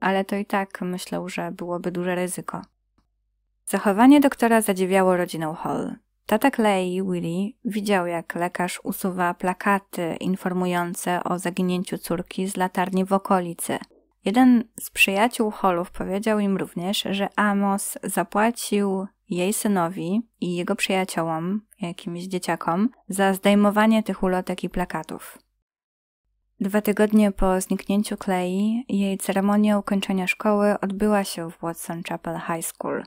Ale to i tak myślał, że byłoby duże ryzyko. Zachowanie doktora zadziwiało rodzinę Hall. Tata Clay, Willie, widział jak lekarz usuwa plakaty informujące o zaginięciu córki z latarni w okolicy – Jeden z przyjaciół Holów powiedział im również, że Amos zapłacił jej synowi i jego przyjaciołom, jakimś dzieciakom, za zdejmowanie tych ulotek i plakatów. Dwa tygodnie po zniknięciu Klei, jej ceremonia ukończenia szkoły odbyła się w Watson Chapel High School.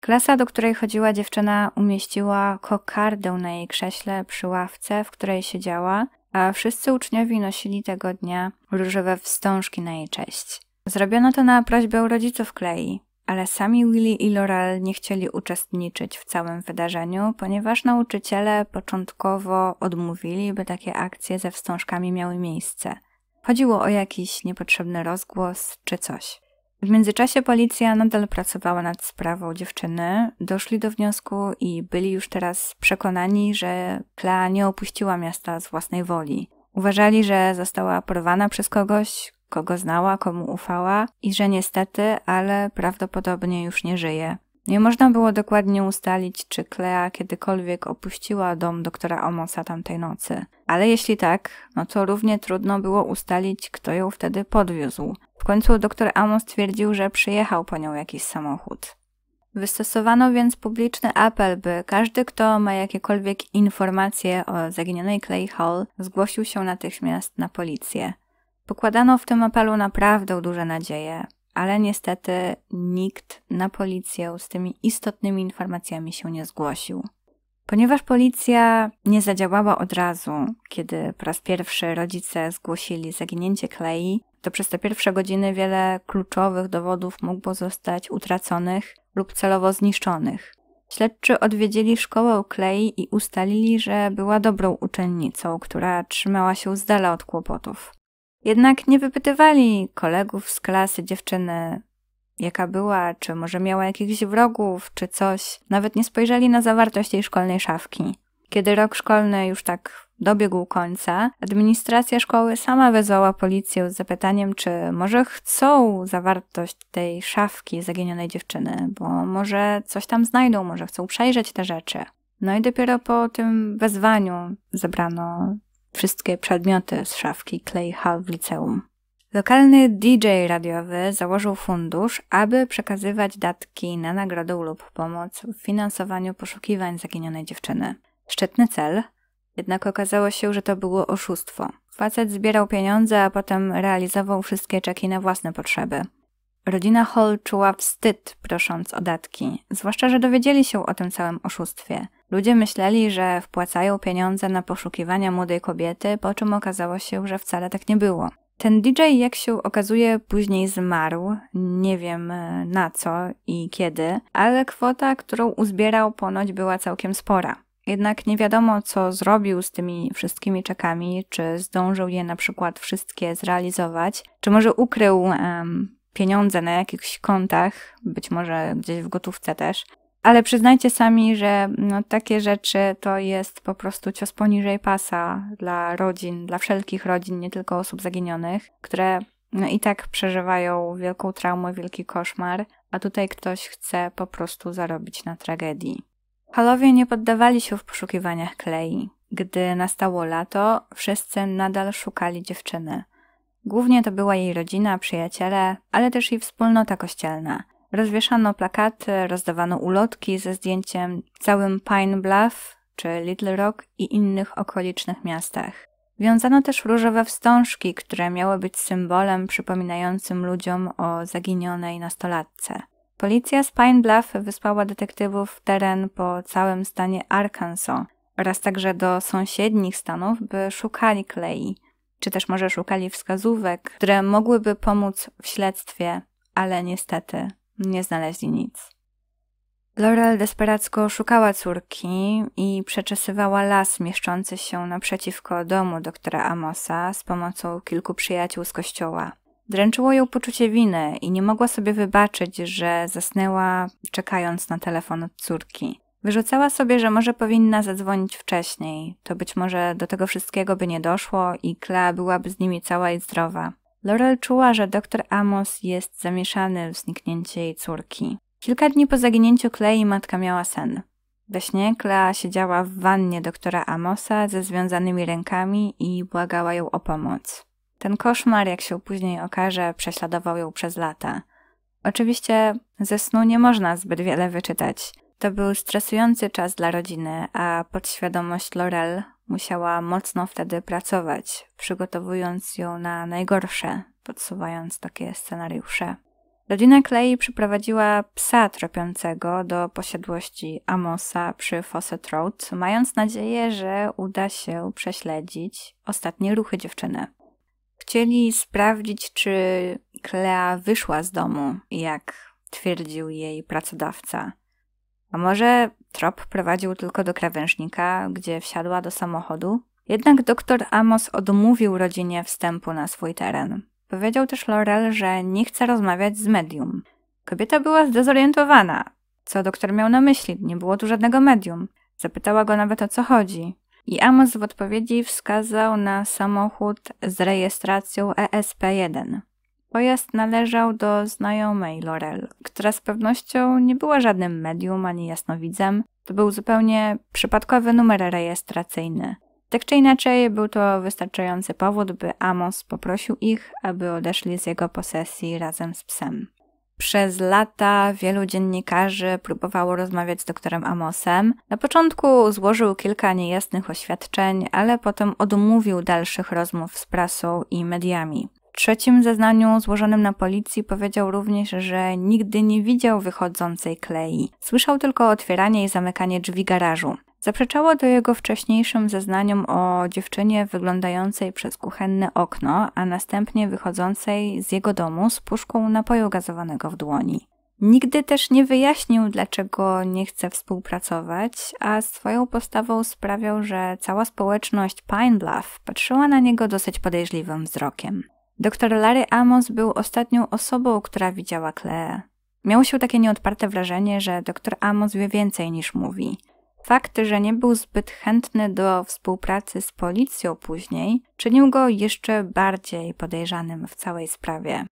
Klasa, do której chodziła dziewczyna, umieściła kokardę na jej krześle przy ławce, w której siedziała, a wszyscy uczniowie nosili tego dnia różowe wstążki na jej cześć. Zrobiono to na prośbę rodziców Klei, ale sami Willy i Laurel nie chcieli uczestniczyć w całym wydarzeniu, ponieważ nauczyciele początkowo odmówili, by takie akcje ze wstążkami miały miejsce. Chodziło o jakiś niepotrzebny rozgłos czy coś. W międzyczasie policja nadal pracowała nad sprawą dziewczyny, doszli do wniosku i byli już teraz przekonani, że Klea nie opuściła miasta z własnej woli. Uważali, że została porwana przez kogoś, kogo znała, komu ufała i że niestety, ale prawdopodobnie już nie żyje. Nie można było dokładnie ustalić, czy Klea kiedykolwiek opuściła dom doktora Omosa tamtej nocy. Ale jeśli tak, no to równie trudno było ustalić, kto ją wtedy podwiózł. W końcu doktor Amos twierdził, że przyjechał po nią jakiś samochód. Wystosowano więc publiczny apel, by każdy, kto ma jakiekolwiek informacje o zaginionej Clay Hall, zgłosił się natychmiast na policję. Pokładano w tym apelu naprawdę duże nadzieje ale niestety nikt na policję z tymi istotnymi informacjami się nie zgłosił. Ponieważ policja nie zadziałała od razu, kiedy po raz pierwszy rodzice zgłosili zaginięcie Klei, to przez te pierwsze godziny wiele kluczowych dowodów mogło zostać utraconych lub celowo zniszczonych. Śledczy odwiedzili szkołę Klei i ustalili, że była dobrą uczennicą, która trzymała się z dala od kłopotów. Jednak nie wypytywali kolegów z klasy dziewczyny, jaka była, czy może miała jakichś wrogów, czy coś. Nawet nie spojrzeli na zawartość jej szkolnej szafki. Kiedy rok szkolny już tak dobiegł końca, administracja szkoły sama wezwała policję z zapytaniem, czy może chcą zawartość tej szafki zaginionej dziewczyny, bo może coś tam znajdą, może chcą przejrzeć te rzeczy. No i dopiero po tym wezwaniu zebrano wszystkie przedmioty z szafki Clay Hall w liceum. Lokalny DJ radiowy założył fundusz, aby przekazywać datki na nagrodę lub pomoc w finansowaniu poszukiwań zaginionej dziewczyny. Szczytny cel, jednak okazało się, że to było oszustwo. Facet zbierał pieniądze, a potem realizował wszystkie czeki na własne potrzeby. Rodzina Hall czuła wstyd, prosząc o datki, zwłaszcza, że dowiedzieli się o tym całym oszustwie. Ludzie myśleli, że wpłacają pieniądze na poszukiwania młodej kobiety, po czym okazało się, że wcale tak nie było. Ten DJ, jak się okazuje, później zmarł, nie wiem e, na co i kiedy, ale kwota, którą uzbierał, ponoć była całkiem spora. Jednak nie wiadomo, co zrobił z tymi wszystkimi czekami, czy zdążył je na przykład wszystkie zrealizować, czy może ukrył em, pieniądze na jakichś kontach, być może gdzieś w gotówce też. Ale przyznajcie sami, że no, takie rzeczy to jest po prostu cios poniżej pasa dla rodzin, dla wszelkich rodzin, nie tylko osób zaginionych, które no, i tak przeżywają wielką traumę, wielki koszmar, a tutaj ktoś chce po prostu zarobić na tragedii. Halowie nie poddawali się w poszukiwaniach klei. Gdy nastało lato, wszyscy nadal szukali dziewczyny. Głównie to była jej rodzina, przyjaciele, ale też jej wspólnota kościelna. Rozwieszano plakaty, rozdawano ulotki ze zdjęciem całym Pine Bluff czy Little Rock i innych okolicznych miastach. Wiązano też różowe wstążki, które miały być symbolem przypominającym ludziom o zaginionej nastolatce. Policja z Pine Bluff wysłała detektywów w teren po całym stanie Arkansas oraz także do sąsiednich stanów, by szukali Clay czy też może szukali wskazówek, które mogłyby pomóc w śledztwie, ale niestety nie znaleźli nic. Laurel desperacko szukała córki i przeczesywała las mieszczący się naprzeciwko domu doktora Amosa z pomocą kilku przyjaciół z kościoła. Dręczyło ją poczucie winy i nie mogła sobie wybaczyć, że zasnęła czekając na telefon od córki. Wyrzucała sobie, że może powinna zadzwonić wcześniej, to być może do tego wszystkiego by nie doszło i Klea byłaby z nimi cała i zdrowa. Laurel czuła, że doktor Amos jest zamieszany w zniknięcie jej córki. Kilka dni po zaginięciu Klei matka miała sen. We śnie Klea siedziała w wannie doktora Amosa ze związanymi rękami i błagała ją o pomoc. Ten koszmar, jak się później okaże, prześladował ją przez lata. Oczywiście ze snu nie można zbyt wiele wyczytać. To był stresujący czas dla rodziny, a podświadomość Laurel musiała mocno wtedy pracować, przygotowując ją na najgorsze, podsuwając takie scenariusze. Rodzina Clay przyprowadziła psa tropiącego do posiadłości Amosa przy Fawcett Road, mając nadzieję, że uda się prześledzić ostatnie ruchy dziewczyny. Chcieli sprawdzić, czy Clea wyszła z domu, jak twierdził jej pracodawca. A może trop prowadził tylko do krawężnika, gdzie wsiadła do samochodu? Jednak doktor Amos odmówił rodzinie wstępu na swój teren. Powiedział też Laurel, że nie chce rozmawiać z medium. Kobieta była zdezorientowana. Co doktor miał na myśli? Nie było tu żadnego medium. Zapytała go nawet o co chodzi. I Amos w odpowiedzi wskazał na samochód z rejestracją ESP1. Pojazd należał do znajomej Lorel, która z pewnością nie była żadnym medium ani jasnowidzem. To był zupełnie przypadkowy numer rejestracyjny. Tak czy inaczej, był to wystarczający powód, by Amos poprosił ich, aby odeszli z jego posesji razem z psem. Przez lata wielu dziennikarzy próbowało rozmawiać z doktorem Amosem. Na początku złożył kilka niejasnych oświadczeń, ale potem odmówił dalszych rozmów z prasą i mediami trzecim zeznaniu złożonym na policji powiedział również, że nigdy nie widział wychodzącej klei. Słyszał tylko otwieranie i zamykanie drzwi garażu. Zaprzeczało to jego wcześniejszym zeznaniom o dziewczynie wyglądającej przez kuchenne okno, a następnie wychodzącej z jego domu z puszką napoju gazowanego w dłoni. Nigdy też nie wyjaśnił, dlaczego nie chce współpracować, a swoją postawą sprawiał, że cała społeczność Pine Bluff patrzyła na niego dosyć podejrzliwym wzrokiem. Doktor Larry Amos był ostatnią osobą, która widziała Kleę. Miało się takie nieodparte wrażenie, że doktor Amos wie więcej niż mówi. Fakt, że nie był zbyt chętny do współpracy z policją później, czynił go jeszcze bardziej podejrzanym w całej sprawie.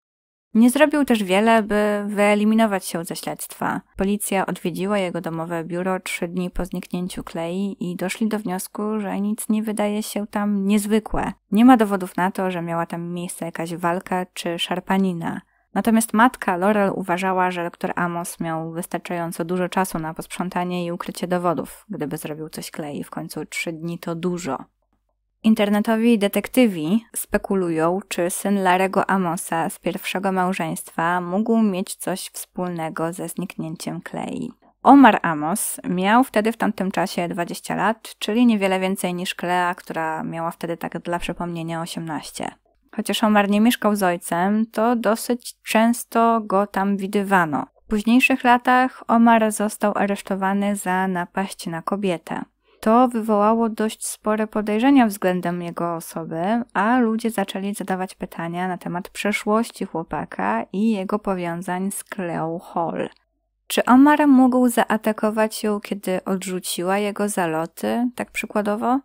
Nie zrobił też wiele, by wyeliminować się ze śledztwa. Policja odwiedziła jego domowe biuro trzy dni po zniknięciu Klei i doszli do wniosku, że nic nie wydaje się tam niezwykłe. Nie ma dowodów na to, że miała tam miejsce jakaś walka czy szarpanina. Natomiast matka Laurel uważała, że doktor Amos miał wystarczająco dużo czasu na posprzątanie i ukrycie dowodów, gdyby zrobił coś klei. W końcu trzy dni to dużo. Internetowi detektywi spekulują, czy syn Larego Amosa z pierwszego małżeństwa mógł mieć coś wspólnego ze zniknięciem Klei. Omar Amos miał wtedy w tamtym czasie 20 lat, czyli niewiele więcej niż Klea, która miała wtedy tak dla przypomnienia 18. Chociaż Omar nie mieszkał z ojcem, to dosyć często go tam widywano. W późniejszych latach Omar został aresztowany za napaść na kobietę. To wywołało dość spore podejrzenia względem jego osoby, a ludzie zaczęli zadawać pytania na temat przeszłości chłopaka i jego powiązań z Cleo Hall. Czy Omar mógł zaatakować ją, kiedy odrzuciła jego zaloty, tak przykładowo?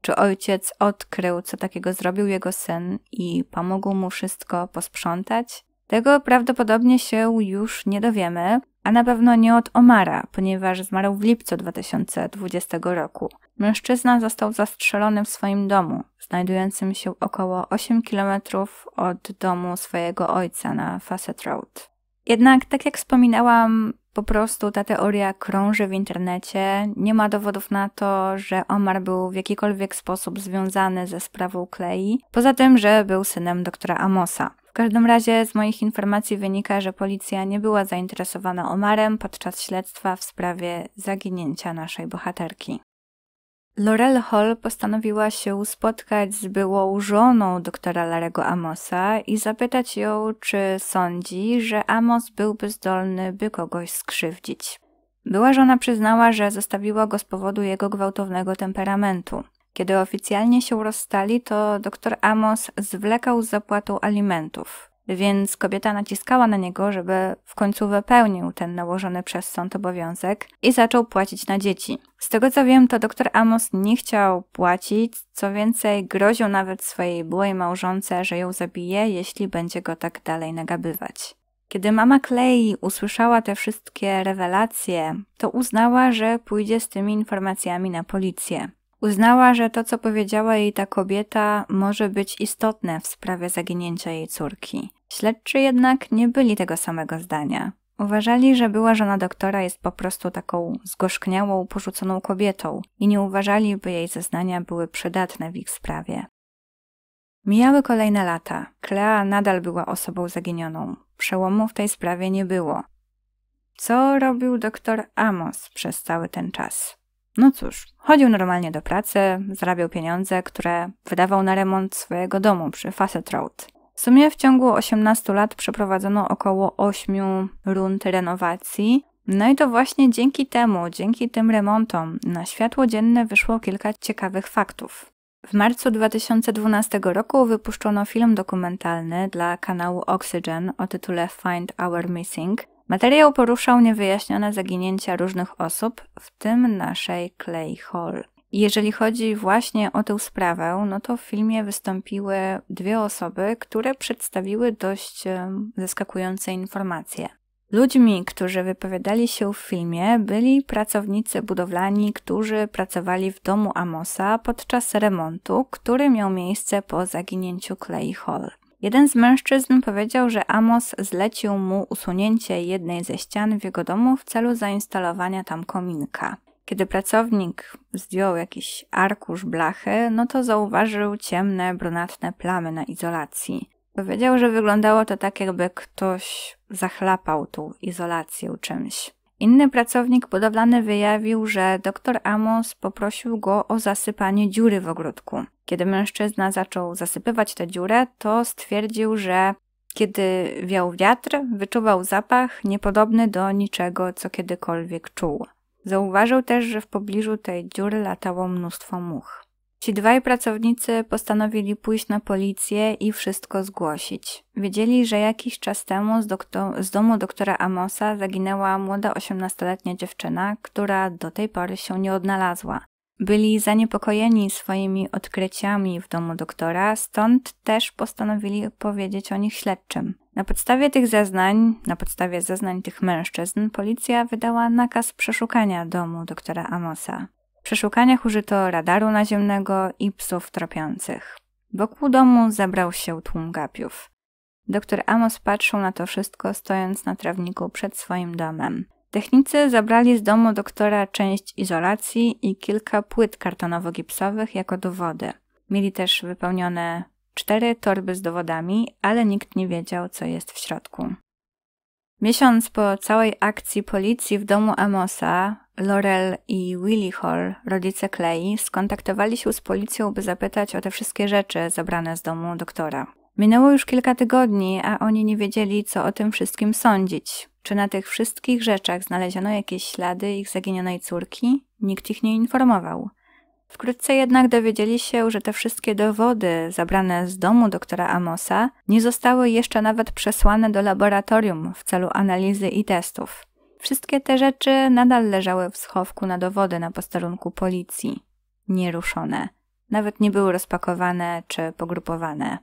Czy ojciec odkrył, co takiego zrobił jego syn i pomógł mu wszystko posprzątać? Tego prawdopodobnie się już nie dowiemy, a na pewno nie od Omara, ponieważ zmarł w lipcu 2020 roku. Mężczyzna został zastrzelony w swoim domu, znajdującym się około 8 km od domu swojego ojca na Facet Road. Jednak, tak jak wspominałam, po prostu ta teoria krąży w internecie. Nie ma dowodów na to, że Omar był w jakikolwiek sposób związany ze sprawą Klei, poza tym, że był synem doktora Amosa. W każdym razie z moich informacji wynika, że policja nie była zainteresowana Omarem podczas śledztwa w sprawie zaginięcia naszej bohaterki. Laurel Hall postanowiła się spotkać z byłą żoną doktora Larego Amosa i zapytać ją, czy sądzi, że Amos byłby zdolny, by kogoś skrzywdzić. Była żona przyznała, że zostawiła go z powodu jego gwałtownego temperamentu. Kiedy oficjalnie się rozstali, to doktor Amos zwlekał z zapłatą alimentów więc kobieta naciskała na niego, żeby w końcu wypełnił ten nałożony przez sąd obowiązek i zaczął płacić na dzieci. Z tego co wiem, to doktor Amos nie chciał płacić, co więcej, groził nawet swojej byłej małżonce, że ją zabije, jeśli będzie go tak dalej nagabywać. Kiedy mama Clay usłyszała te wszystkie rewelacje, to uznała, że pójdzie z tymi informacjami na policję. Uznała, że to, co powiedziała jej ta kobieta, może być istotne w sprawie zaginięcia jej córki. Śledczy jednak nie byli tego samego zdania. Uważali, że była żona doktora jest po prostu taką zgorzkniałą, porzuconą kobietą i nie uważali, by jej zeznania były przydatne w ich sprawie. Mijały kolejne lata. Klea nadal była osobą zaginioną. Przełomu w tej sprawie nie było. Co robił doktor Amos przez cały ten czas? No cóż, chodził normalnie do pracy, zarabiał pieniądze, które wydawał na remont swojego domu przy Facet Road. W sumie w ciągu 18 lat przeprowadzono około 8 rund renowacji. No i to właśnie dzięki temu, dzięki tym remontom, na światło dzienne wyszło kilka ciekawych faktów. W marcu 2012 roku wypuszczono film dokumentalny dla kanału Oxygen o tytule Find Our Missing. Materiał poruszał niewyjaśnione zaginięcia różnych osób, w tym naszej Clay Hall. Jeżeli chodzi właśnie o tę sprawę, no to w filmie wystąpiły dwie osoby, które przedstawiły dość zaskakujące informacje. Ludźmi, którzy wypowiadali się w filmie, byli pracownicy budowlani, którzy pracowali w domu Amosa podczas remontu, który miał miejsce po zaginięciu Clay Hall. Jeden z mężczyzn powiedział, że Amos zlecił mu usunięcie jednej ze ścian w jego domu w celu zainstalowania tam kominka. Kiedy pracownik zdjął jakiś arkusz blachy, no to zauważył ciemne, brunatne plamy na izolacji. Powiedział, że wyglądało to tak, jakby ktoś zachlapał tą izolację czymś. Inny pracownik budowlany wyjawił, że doktor Amos poprosił go o zasypanie dziury w ogródku. Kiedy mężczyzna zaczął zasypywać tę dziurę, to stwierdził, że kiedy wiał wiatr, wyczuwał zapach niepodobny do niczego, co kiedykolwiek czuł. Zauważył też, że w pobliżu tej dziury latało mnóstwo much. Ci dwaj pracownicy postanowili pójść na policję i wszystko zgłosić. Wiedzieli, że jakiś czas temu z, doktor- z domu doktora Amosa zaginęła młoda 18-letnia dziewczyna, która do tej pory się nie odnalazła. Byli zaniepokojeni swoimi odkryciami w domu doktora, stąd też postanowili powiedzieć o nich śledczym. Na podstawie tych zeznań, na podstawie zeznań tych mężczyzn, policja wydała nakaz przeszukania domu doktora Amosa. W przeszukaniach użyto radaru naziemnego i psów tropiących. Wokół domu zabrał się tłum gapiów. Doktor Amos patrzył na to wszystko, stojąc na trawniku przed swoim domem. Technicy zabrali z domu doktora część izolacji i kilka płyt kartonowo-gipsowych jako dowody. Mieli też wypełnione Cztery torby z dowodami, ale nikt nie wiedział, co jest w środku. Miesiąc po całej akcji policji w domu Amosa, Laurel i Willie Hall, rodzice Clay, skontaktowali się z policją, by zapytać o te wszystkie rzeczy zabrane z domu doktora. Minęło już kilka tygodni, a oni nie wiedzieli, co o tym wszystkim sądzić. Czy na tych wszystkich rzeczach znaleziono jakieś ślady ich zaginionej córki? Nikt ich nie informował. Wkrótce jednak dowiedzieli się, że te wszystkie dowody zabrane z domu doktora Amosa nie zostały jeszcze nawet przesłane do laboratorium w celu analizy i testów. Wszystkie te rzeczy nadal leżały w schowku na dowody na posterunku policji, nieruszone. Nawet nie były rozpakowane czy pogrupowane.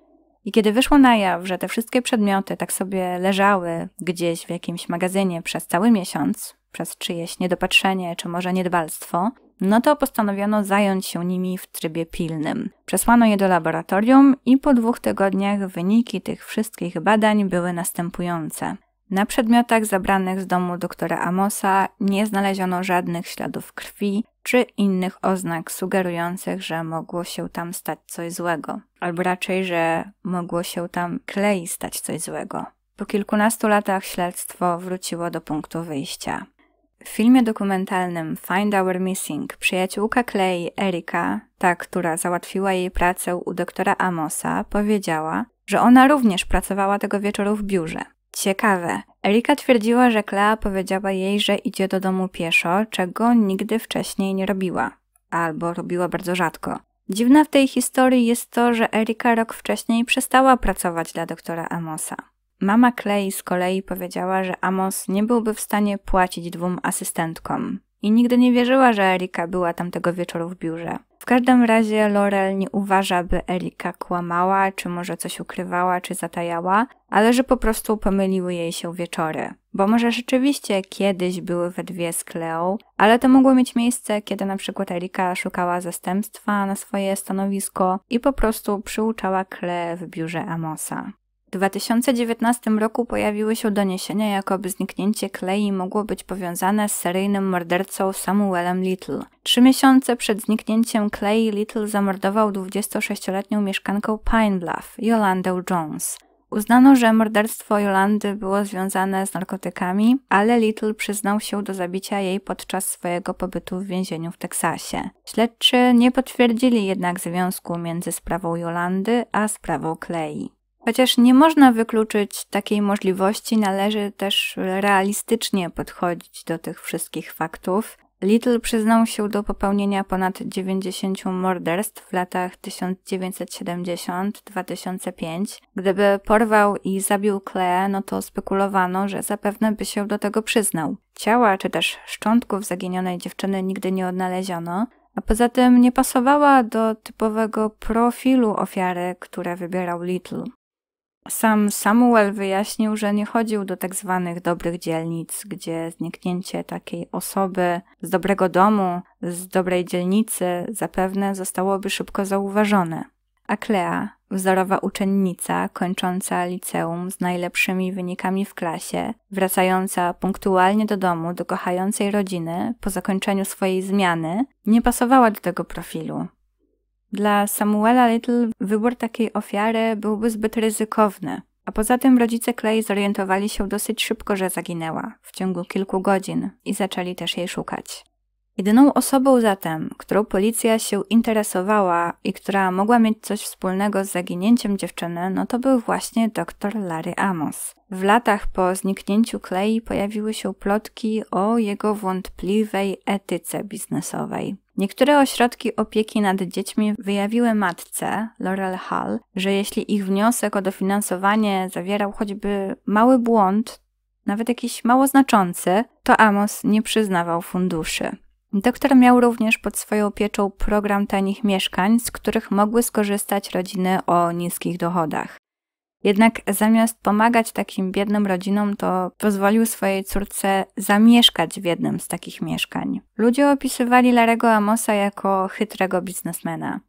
I kiedy wyszło na jaw, że te wszystkie przedmioty tak sobie leżały gdzieś w jakimś magazynie przez cały miesiąc, przez czyjeś niedopatrzenie czy może niedbalstwo, no to postanowiono zająć się nimi w trybie pilnym. Przesłano je do laboratorium i po dwóch tygodniach wyniki tych wszystkich badań były następujące. Na przedmiotach zabranych z domu doktora Amosa nie znaleziono żadnych śladów krwi czy innych oznak sugerujących, że mogło się tam stać coś złego, albo raczej, że mogło się tam klei stać coś złego. Po kilkunastu latach śledztwo wróciło do punktu wyjścia. W filmie dokumentalnym Find Our Missing przyjaciółka Clay, Erika, ta, która załatwiła jej pracę u doktora Amosa, powiedziała, że ona również pracowała tego wieczoru w biurze. Ciekawe. Erika twierdziła, że Klea powiedziała jej, że idzie do domu pieszo, czego nigdy wcześniej nie robiła. Albo robiła bardzo rzadko. Dziwne w tej historii jest to, że Erika rok wcześniej przestała pracować dla doktora Amosa. Mama Clay z kolei powiedziała, że Amos nie byłby w stanie płacić dwóm asystentkom. I nigdy nie wierzyła, że Erika była tamtego wieczoru w biurze. W każdym razie Laurel nie uważa, by Erika kłamała, czy może coś ukrywała, czy zatajała, ale że po prostu pomyliły jej się wieczory. Bo może rzeczywiście kiedyś były we dwie z Cleo, ale to mogło mieć miejsce, kiedy na przykład Erika szukała zastępstwa na swoje stanowisko i po prostu przyuczała Kle w biurze Amosa. 2019 roku pojawiły się doniesienia, jakoby zniknięcie Clay mogło być powiązane z seryjnym mordercą Samuelem Little. Trzy miesiące przed zniknięciem Clay Little zamordował 26-letnią mieszkankę Pine Bluff, Jolandę Jones. Uznano, że morderstwo Jolandy było związane z narkotykami, ale Little przyznał się do zabicia jej podczas swojego pobytu w więzieniu w Teksasie. Śledczy nie potwierdzili jednak związku między sprawą Jolandy a sprawą Clay. Chociaż nie można wykluczyć takiej możliwości, należy też realistycznie podchodzić do tych wszystkich faktów. Little przyznał się do popełnienia ponad 90 morderstw w latach 1970-2005. Gdyby porwał i zabił Klee, no to spekulowano, że zapewne by się do tego przyznał. Ciała czy też szczątków zaginionej dziewczyny nigdy nie odnaleziono, a poza tym nie pasowała do typowego profilu ofiary, które wybierał Little. Sam Samuel wyjaśnił, że nie chodził do tak zwanych dobrych dzielnic, gdzie zniknięcie takiej osoby z dobrego domu, z dobrej dzielnicy zapewne zostałoby szybko zauważone. A Klea, wzorowa uczennica kończąca liceum z najlepszymi wynikami w klasie, wracająca punktualnie do domu do kochającej rodziny po zakończeniu swojej zmiany, nie pasowała do tego profilu. Dla Samuela Little wybór takiej ofiary byłby zbyt ryzykowny, a poza tym rodzice Clay zorientowali się dosyć szybko, że zaginęła w ciągu kilku godzin i zaczęli też jej szukać. Jedyną osobą zatem, którą policja się interesowała i która mogła mieć coś wspólnego z zaginięciem dziewczyny, no to był właśnie dr Larry Amos. W latach po zniknięciu Clay pojawiły się plotki o jego wątpliwej etyce biznesowej. Niektóre ośrodki opieki nad dziećmi wyjawiły matce, Laurel Hall, że jeśli ich wniosek o dofinansowanie zawierał choćby mały błąd, nawet jakiś mało znaczący, to Amos nie przyznawał funduszy. Doktor miał również pod swoją pieczą program tanich mieszkań, z których mogły skorzystać rodziny o niskich dochodach. Jednak zamiast pomagać takim biednym rodzinom, to pozwolił swojej córce zamieszkać w jednym z takich mieszkań. Ludzie opisywali Larego Amosa jako chytrego biznesmena.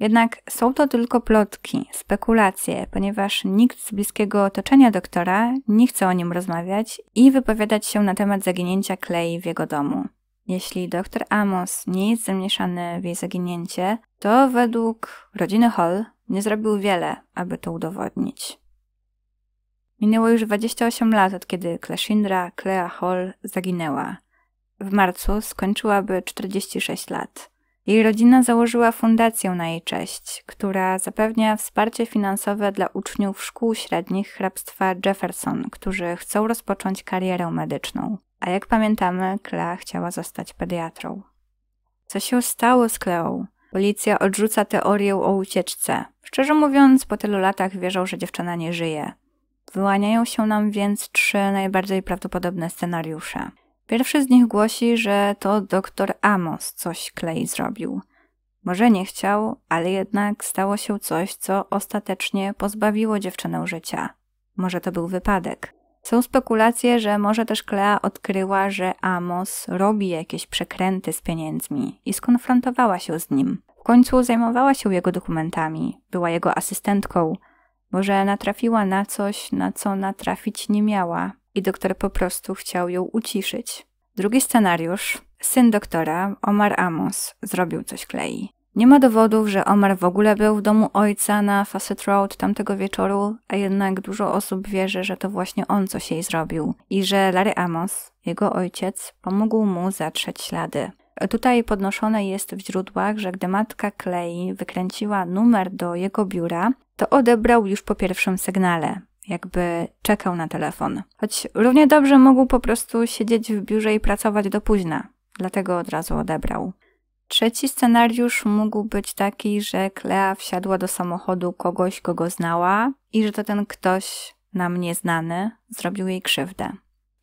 Jednak są to tylko plotki, spekulacje, ponieważ nikt z bliskiego otoczenia doktora nie chce o nim rozmawiać i wypowiadać się na temat zaginięcia Klei w jego domu. Jeśli dr Amos nie jest zamieszany w jej zaginięcie, to według rodziny Hall nie zrobił wiele, aby to udowodnić. Minęło już 28 lat od kiedy Kleshindra Clea Hall zaginęła. W marcu skończyłaby 46 lat. Jej rodzina założyła fundację na jej cześć, która zapewnia wsparcie finansowe dla uczniów szkół średnich hrabstwa Jefferson, którzy chcą rozpocząć karierę medyczną. A jak pamiętamy, Klea chciała zostać pediatrą. Co się stało z Kleą? Policja odrzuca teorię o ucieczce. Szczerze mówiąc, po tylu latach wierzą, że dziewczyna nie żyje. Wyłaniają się nam więc trzy najbardziej prawdopodobne scenariusze. Pierwszy z nich głosi, że to doktor Amos coś Klei zrobił. Może nie chciał, ale jednak stało się coś, co ostatecznie pozbawiło dziewczynę życia. Może to był wypadek. Są spekulacje, że może też Klea odkryła, że Amos robi jakieś przekręty z pieniędzmi i skonfrontowała się z nim. W końcu zajmowała się jego dokumentami, była jego asystentką. Może natrafiła na coś, na co natrafić nie miała i doktor po prostu chciał ją uciszyć. Drugi scenariusz. Syn doktora, Omar Amos, zrobił coś Klei. Nie ma dowodów, że Omar w ogóle był w domu ojca na Facet Road tamtego wieczoru, a jednak dużo osób wierzy, że to właśnie on coś jej zrobił i że Larry Amos, jego ojciec, pomógł mu zatrzeć ślady. Tutaj podnoszone jest w źródłach, że gdy matka Clay wykręciła numer do jego biura, to odebrał już po pierwszym sygnale, jakby czekał na telefon. Choć równie dobrze mógł po prostu siedzieć w biurze i pracować do późna, dlatego od razu odebrał. Trzeci scenariusz mógł być taki, że Klea wsiadła do samochodu kogoś, kogo znała i że to ten ktoś, nam nieznany, zrobił jej krzywdę.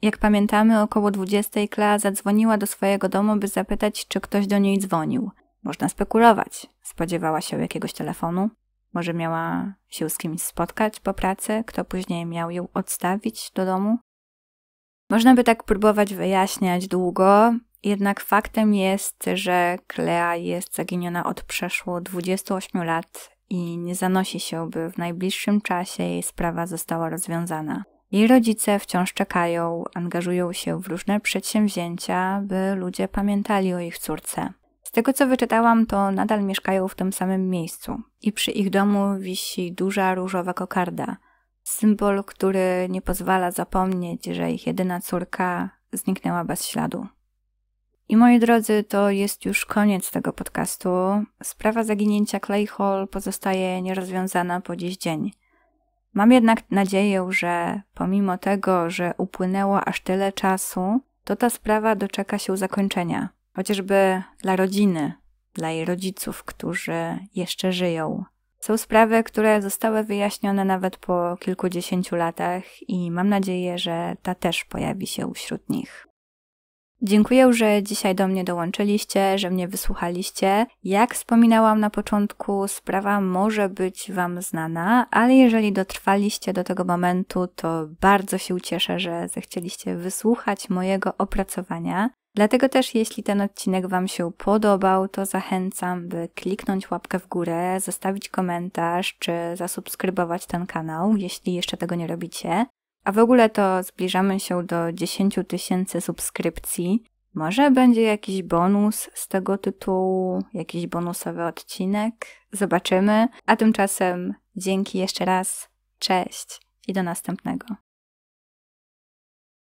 Jak pamiętamy, około 20 Klea zadzwoniła do swojego domu, by zapytać, czy ktoś do niej dzwonił. Można spekulować. Spodziewała się jakiegoś telefonu, może miała się z kimś spotkać po pracy, kto później miał ją odstawić do domu. Można by tak próbować wyjaśniać długo, jednak faktem jest, że Klea jest zaginiona od przeszło 28 lat i nie zanosi się, by w najbliższym czasie jej sprawa została rozwiązana. Jej rodzice wciąż czekają, angażują się w różne przedsięwzięcia, by ludzie pamiętali o ich córce. Z tego co wyczytałam, to nadal mieszkają w tym samym miejscu i przy ich domu wisi duża różowa kokarda. Symbol, który nie pozwala zapomnieć, że ich jedyna córka zniknęła bez śladu. I moi drodzy, to jest już koniec tego podcastu. Sprawa zaginięcia Clay Hall pozostaje nierozwiązana po dziś dzień. Mam jednak nadzieję, że pomimo tego, że upłynęło aż tyle czasu, to ta sprawa doczeka się zakończenia, chociażby dla rodziny, dla jej rodziców, którzy jeszcze żyją. Są sprawy, które zostały wyjaśnione nawet po kilkudziesięciu latach, i mam nadzieję, że ta też pojawi się wśród nich. Dziękuję, że dzisiaj do mnie dołączyliście, że mnie wysłuchaliście. Jak wspominałam na początku, sprawa może być Wam znana, ale jeżeli dotrwaliście do tego momentu, to bardzo się ucieszę, że zechcieliście wysłuchać mojego opracowania. Dlatego też, jeśli ten odcinek Wam się podobał, to zachęcam, by kliknąć łapkę w górę, zostawić komentarz czy zasubskrybować ten kanał, jeśli jeszcze tego nie robicie. A w ogóle to zbliżamy się do 10 tysięcy subskrypcji. Może będzie jakiś bonus z tego tytułu, jakiś bonusowy odcinek. Zobaczymy. A tymczasem dzięki jeszcze raz. Cześć i do następnego.